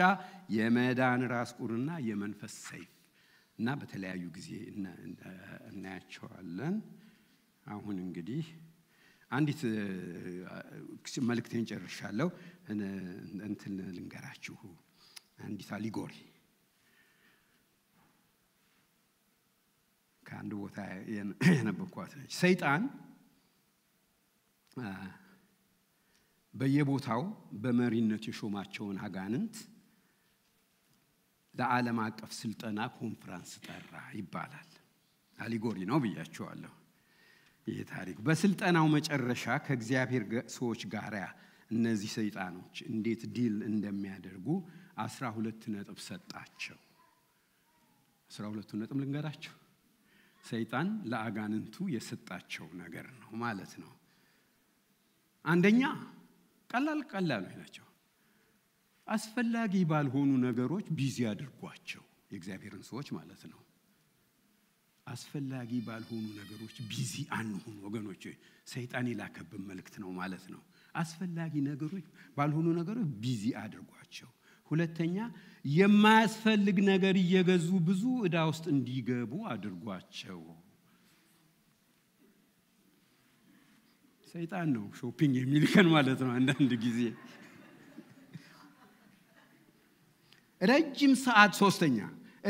የመዳን ራስ ቁርና የመንፈስ ሰይፍ እና በተለያዩ ጊዜ እናያቸዋለን። አሁን እንግዲህ አንዲት መልእክቴን ጨርሻለሁ። እንትን ልንገራችሁ፣ አንዲት አሊጎሪ ከአንድ ቦታ የነበኳት ነች። ሰይጣን በየቦታው በመሪነት የሾማቸውን አጋንንት ለዓለም አቀፍ ስልጠና ኮንፍራንስ ጠራ ይባላል። አሊጎሪ ነው ብያቸዋለሁ። ይህ ታሪክ በስልጠናው መጨረሻ ከእግዚአብሔር ሰዎች ጋር እነዚህ ሰይጣኖች እንዴት ዲል እንደሚያደርጉ አስራ ሁለት ነጥብ ሰጣቸው። አስራ ሁለቱ ነጥብ ልንገራቸው። ሰይጣን ለአጋንንቱ የሰጣቸው ነገር ነው ማለት ነው። አንደኛ ቀላል ቀላሎች ናቸው። አስፈላጊ ባልሆኑ ነገሮች ቢዚ አድርጓቸው፣ የእግዚአብሔርን ሰዎች ማለት ነው። አስፈላጊ ባልሆኑ ነገሮች ቢዚ አንሁን ወገኖች። ሰይጣን የላከብን መልእክት ነው ማለት ነው። አስፈላጊ ነገሮች ባልሆኑ ነገሮች ቢዚ አድርጓቸው። ሁለተኛ የማያስፈልግ ነገር እየገዙ ብዙ እዳ ውስጥ እንዲገቡ አድርጓቸው። ሰይጣን ነው ሾፒንግ የሚልከን ማለት ነው አንዳንድ ጊዜ ረጅም ሰዓት ሶስተኛ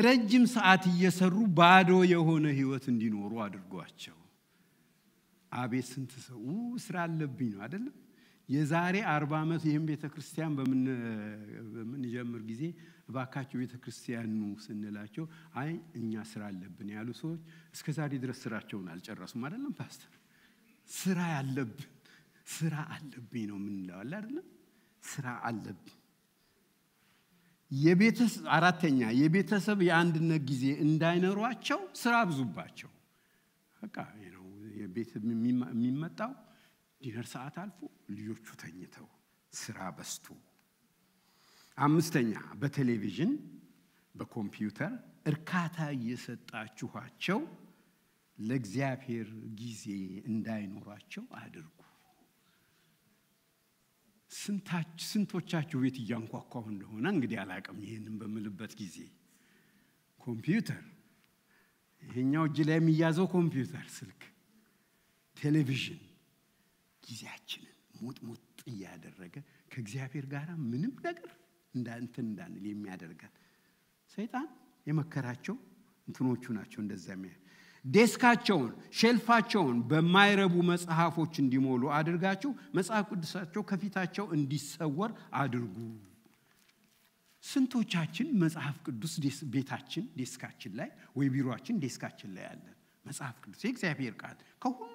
ረጅም ሰዓት እየሰሩ ባዶ የሆነ ህይወት እንዲኖሩ አድርጓቸው አቤት ስንት ሰው ስራ አለብኝ ነው አይደለም የዛሬ አርባ ዓመት ይህም ቤተ ክርስቲያን በምንጀምር ጊዜ እባካቸው ቤተ ክርስቲያኑ ስንላቸው አይ እኛ ስራ አለብን ያሉ ሰዎች እስከ ዛሬ ድረስ ስራቸውን አልጨረሱም አይደለም ፓስተር ስራ ያለብ ስራ አለብኝ ነው የምንለው አለ አይደለም ስራ አለብን አራተኛ የቤተሰብ የአንድነት ጊዜ እንዳይኖሯቸው ስራ ብዙባቸው በቃ ነው የቤት የሚመጣው ዲነር ሰዓት አልፎ ልጆቹ ተኝተው ስራ በስቶ አምስተኛ በቴሌቪዥን በኮምፒውተር እርካታ እየሰጣችኋቸው ለእግዚአብሔር ጊዜ እንዳይኖራቸው አድርጉ። ስንቶቻችሁ ቤት እያንኳኳሁ እንደሆነ እንግዲህ አላቅም። ይህንን በምልበት ጊዜ ኮምፒውተር፣ ይሄኛው እጅ ላይ የሚያዘው ኮምፒውተር፣ ስልክ፣ ቴሌቪዥን ጊዜያችንን ሞጥሞጥ እያደረገ ከእግዚአብሔር ጋር ምንም ነገር እንትን እንዳንል የሚያደርጋል። ሰይጣን የመከራቸው እንትኖቹ ናቸው እንደዛ የሚያ ዴስካቸውን ሸልፋቸውን በማይረቡ መጽሐፎች እንዲሞሉ አድርጋችሁ መጽሐፍ ቅዱሳቸው ከፊታቸው እንዲሰወር አድርጉ። ስንቶቻችን መጽሐፍ ቅዱስ ቤታችን ዴስካችን ላይ ወይ ቢሮችን ዴስካችን ላይ ያለን መጽሐፍ ቅዱስ የእግዚአብሔር ቃል ከሁሉ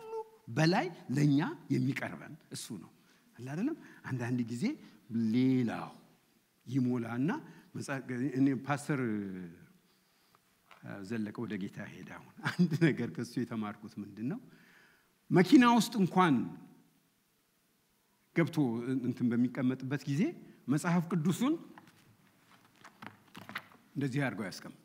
በላይ ለእኛ የሚቀርበን እሱ ነው አይደለም? አንዳንድ ጊዜ ሌላው ይሞላና ፓስተር ዘለቀ ወደ ጌታ ሄደ። አሁን አንድ ነገር ከሱ የተማርኩት ምንድን ነው? መኪና ውስጥ እንኳን ገብቶ እንትን በሚቀመጥበት ጊዜ መጽሐፍ ቅዱሱን እንደዚህ አድርገው ያስቀምጡ።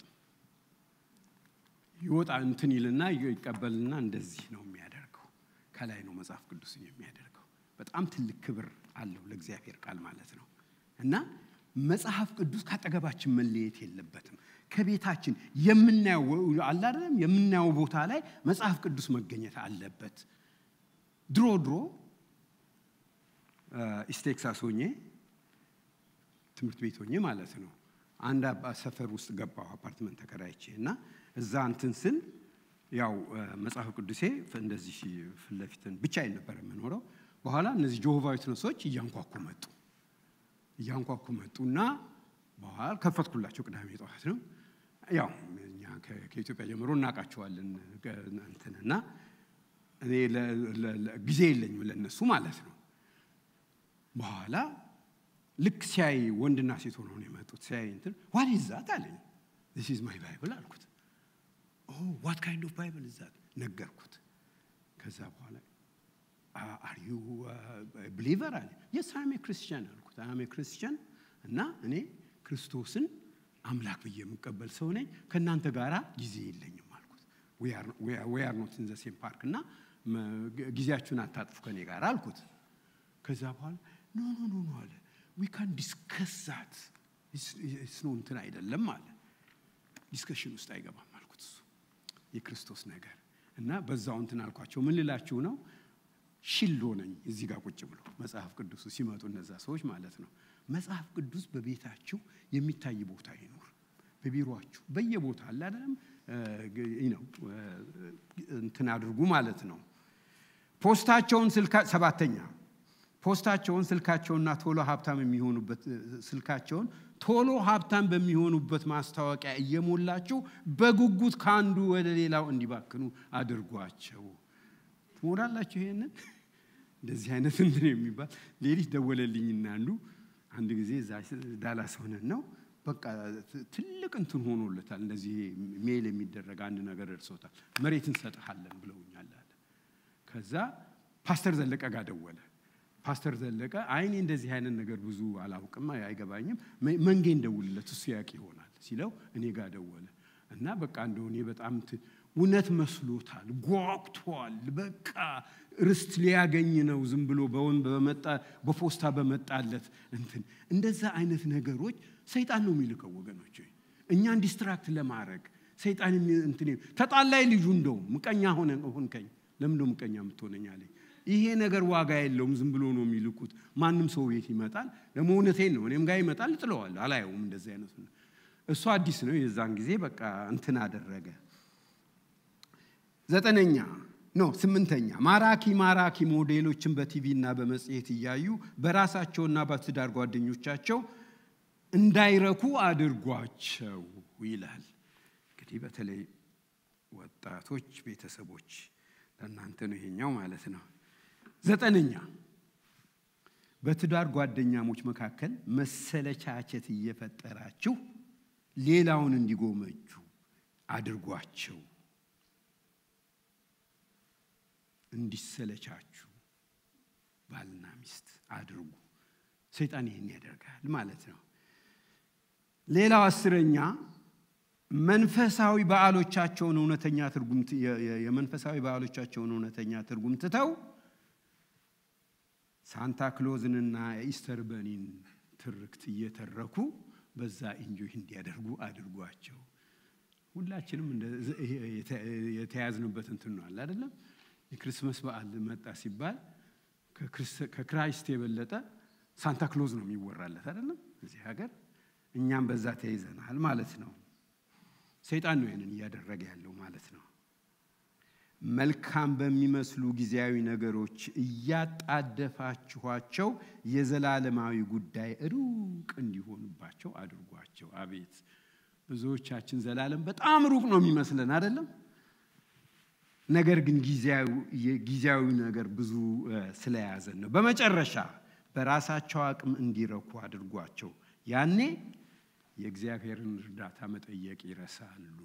ይወጣ እንትን ይልና ይቀበልና እንደዚህ ነው የሚያደርገው። ከላይ ነው መጽሐፍ ቅዱስን የሚያደርገው። በጣም ትልቅ ክብር አለው ለእግዚአብሔር ቃል ማለት ነው። እና መጽሐፍ ቅዱስ ካጠገባችን መለየት የለበትም። ከቤታችን የምናየው አለ አይደለም የምናየው ቦታ ላይ መጽሐፍ ቅዱስ መገኘት አለበት። ድሮ ድሮ ኢስቴክሳስ ሆኜ ትምህርት ቤት ሆኜ ማለት ነው አንድ ሰፈር ውስጥ ገባሁ አፓርትመንት ተከራይቼ እና እዛ እንትን ስል ያው መጽሐፍ ቅዱሴ እንደዚህ ፍለፊትን ብቻ ብቻዬን ነበር የምኖረው። በኋላ እነዚህ ጆሆቫ ዊትነሶች እያንኳኩ መጡ እያንኳኩ መጡ እና በኋላ ከፈትኩላቸው። ቅዳሜ ጠዋት ነው። ያው እኛ ከኢትዮጵያ ጀምሮ እናቃቸዋለን እንትንና እኔ ጊዜ የለኝም ለነሱ ማለት ነው። በኋላ ልክ ሲያይ ወንድና ሴት ሆነው ነው የመጡት። ሲያይ እንትን ዋት ኢዝ ዛት አለኝ። ዚስ ኢዝ ማይ ባይብል አልኩት። ዋት ካይንድ ኦፍ ባይብል ኢዝ ነገርኩት። ከዛ በኋላ አር ዩ ብሊቨር አለ። የስ አይ ኤም ክርስቲያን አልኩት። አይ ኤም ክርስቲያን እና እኔ ክርስቶስን አምላክ ብዬ የምቀበል ሰው ነኝ። ከእናንተ ጋር ጊዜ የለኝም አልኩት። ዌአር ኖት ኢን ፓርክ እና ጊዜያችሁን አታጥፉ ከኔ ጋር አልኩት። ከዛ በኋላ ኖ ኖ ኖ ኖ አለ ዊ ካን ዲስከስ ዛት ስኖ እንትን አይደለም አለ ዲስከሽን ውስጥ አይገባም አልኩት። እሱ የክርስቶስ ነገር እና በዛው እንትን አልኳቸው። ምን ልላችሁ ነው? ሽሎ ነኝ እዚህ ጋር ቁጭ ብሎ መጽሐፍ ቅዱሱ ሲመጡ እነዛ ሰዎች ማለት ነው። መጽሐፍ ቅዱስ በቤታችሁ የሚታይ ቦታ ይኖር። በቢሮችሁ በየቦታ አለ አይደለም ነው እንትን አድርጉ ማለት ነው። ፖስታቸውን ስልካ ሰባተኛ ፖስታቸውን ስልካቸውና ቶሎ ሀብታም የሚሆኑበት ስልካቸውን ቶሎ ሀብታም በሚሆኑበት ማስታወቂያ እየሞላችሁ በጉጉት ከአንዱ ወደ ሌላው እንዲባክኑ አድርጓቸው። ትሞላላችሁ። ይሄንን እንደዚህ አይነት እንትን የሚባል ሌሊት ደወለልኝና አንዱ አንድ ጊዜ ዳላስ ሆነን ነው በቃ ትልቅ እንትን ሆኖለታል። እንደዚህ ሜል የሚደረግ አንድ ነገር እርሶታል መሬት እንሰጥሃለን ብለውኛል አለ። ከዛ ፓስተር ዘለቀ ጋር ደወለ። ፓስተር ዘለቀ አይኔ እንደዚህ አይነት ነገር ብዙ አላውቅም፣ አይገባኝም፣ መንጌ እንደውልለት እሱ ያውቅ ይሆናል ሲለው እኔ ጋር ደወለ እና በቃ እንደሆነ በጣም እውነት መስሎታል፣ ጓጉቷል፣ በቃ ርስት ሊያገኝ ነው ዝም ብሎ በወን በመጣ በፖስታ በመጣለት እንትን እንደዛ አይነት ነገሮች ሰይጣን ነው የሚልከው ወገኖች እኛን ዲስትራክት ለማድረግ ሰይጣን እንትን ተጣላይ ልጁ እንደው ምቀኛ ሆነ ሆንከኝ ለምንደ ምቀኛ የምትሆነኛ አለኝ ይሄ ነገር ዋጋ የለውም ዝም ብሎ ነው የሚልኩት ማንም ሰው ቤት ይመጣል ደግሞ እውነቴን ነው እኔም ጋር ይመጣል ጥለዋል አላየውም እንደዚህ አይነት እሱ አዲስ ነው የዛን ጊዜ በቃ እንትን አደረገ ዘጠነኛ ነው። ስምንተኛ ማራኪ ማራኪ ሞዴሎችን በቲቪ እና በመጽሔት እያዩ በራሳቸውና በትዳር ጓደኞቻቸው እንዳይረኩ አድርጓቸው ይላል። እንግዲህ በተለይ ወጣቶች ቤተሰቦች ለእናንተ ነው ይሄኛው ማለት ነው። ዘጠነኛ በትዳር ጓደኛሞች መካከል መሰለቻቸት እየፈጠራችሁ ሌላውን እንዲጎመጁ አድርጓቸው እንዲሰለቻችሁ ባልና ሚስት አድርጉ። ሰይጣን ይህን ያደርጋል ማለት ነው። ሌላው አስረኛ መንፈሳዊ በዓሎቻቸውን እውነተኛ ትርጉም የመንፈሳዊ በዓሎቻቸውን እውነተኛ ትርጉም ትተው ሳንታ ክሎዝንና ኢስተር በኒን ትርክት እየተረኩ በዛ ኢንጆይ እንዲያደርጉ አድርጓቸው። ሁላችንም የተያዝንበት እንትን ነው አለ አይደለም። የክርስመስ በዓል መጣ ሲባል ከክራይስት የበለጠ ሳንታ ክሎዝ ነው የሚወራለት አይደለም እዚህ ሀገር። እኛም በዛ ተይዘናል ማለት ነው። ሰይጣን ነው ይህንን እያደረገ ያለው ማለት ነው። መልካም በሚመስሉ ጊዜያዊ ነገሮች እያጣደፋችኋቸው የዘላለማዊ ጉዳይ ሩቅ እንዲሆኑባቸው አድርጓቸው። አቤት ብዙዎቻችን ዘላለም በጣም ሩቅ ነው የሚመስለን አይደለም። ነገር ግን ጊዜያዊ ነገር ብዙ ስለያዘን ነው። በመጨረሻ በራሳቸው አቅም እንዲረኩ አድርጓቸው። ያኔ የእግዚአብሔርን እርዳታ መጠየቅ ይረሳሉ።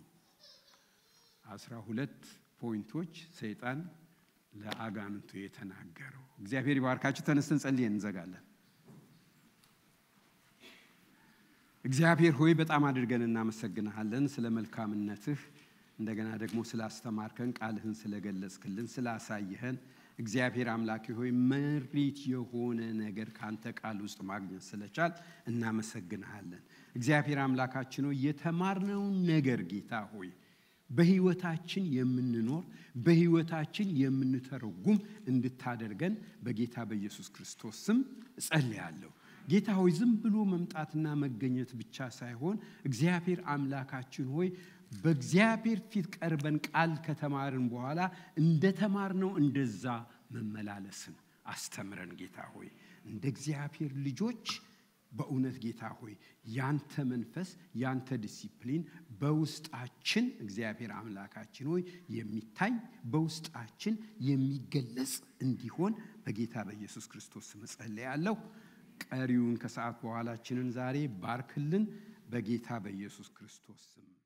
አስራ ሁለት ፖይንቶች ሰይጣን ለአጋንቱ የተናገረው። እግዚአብሔር ይባርካችሁ። ተነስተን ጸልየን እንዘጋለን። እግዚአብሔር ሆይ በጣም አድርገን እናመሰግንሃለን ስለ መልካምነትህ እንደገና ደግሞ ስላስተማርከን ቃልህን ስለገለጽክልን ስላሳየህን እግዚአብሔር አምላኪ ሆይ መሪት የሆነ ነገር ከአንተ ቃል ውስጥ ማግኘት ስለቻል እናመሰግንሃለን። እግዚአብሔር አምላካችን ሆይ የተማርነውን ነገር ጌታ ሆይ በህይወታችን የምንኖር በህይወታችን የምንተረጉም እንድታደርገን በጌታ በኢየሱስ ክርስቶስ ስም እጸልያለሁ። ጌታ ሆይ ዝም ብሎ መምጣትና መገኘት ብቻ ሳይሆን እግዚአብሔር አምላካችን ሆይ በእግዚአብሔር ፊት ቀርበን ቃል ከተማርን በኋላ እንደ ነው እንደዛ መመላለስን አስተምረን ጌታ ሆይ እንደ እግዚአብሔር ልጆች በእውነት ጌታ ሆይ ያንተ መንፈስ ያንተ ዲሲፕሊን በውስጣችን እግዚአብሔር አምላካችን ሆይ የሚታይ በውስጣችን የሚገለጽ እንዲሆን በጌታ በኢየሱስ ክርስቶስ ስም ያለው ቀሪውን ከሰዓት በኋላችንን ዛሬ ባርክልን በጌታ በኢየሱስ ክርስቶስ ስም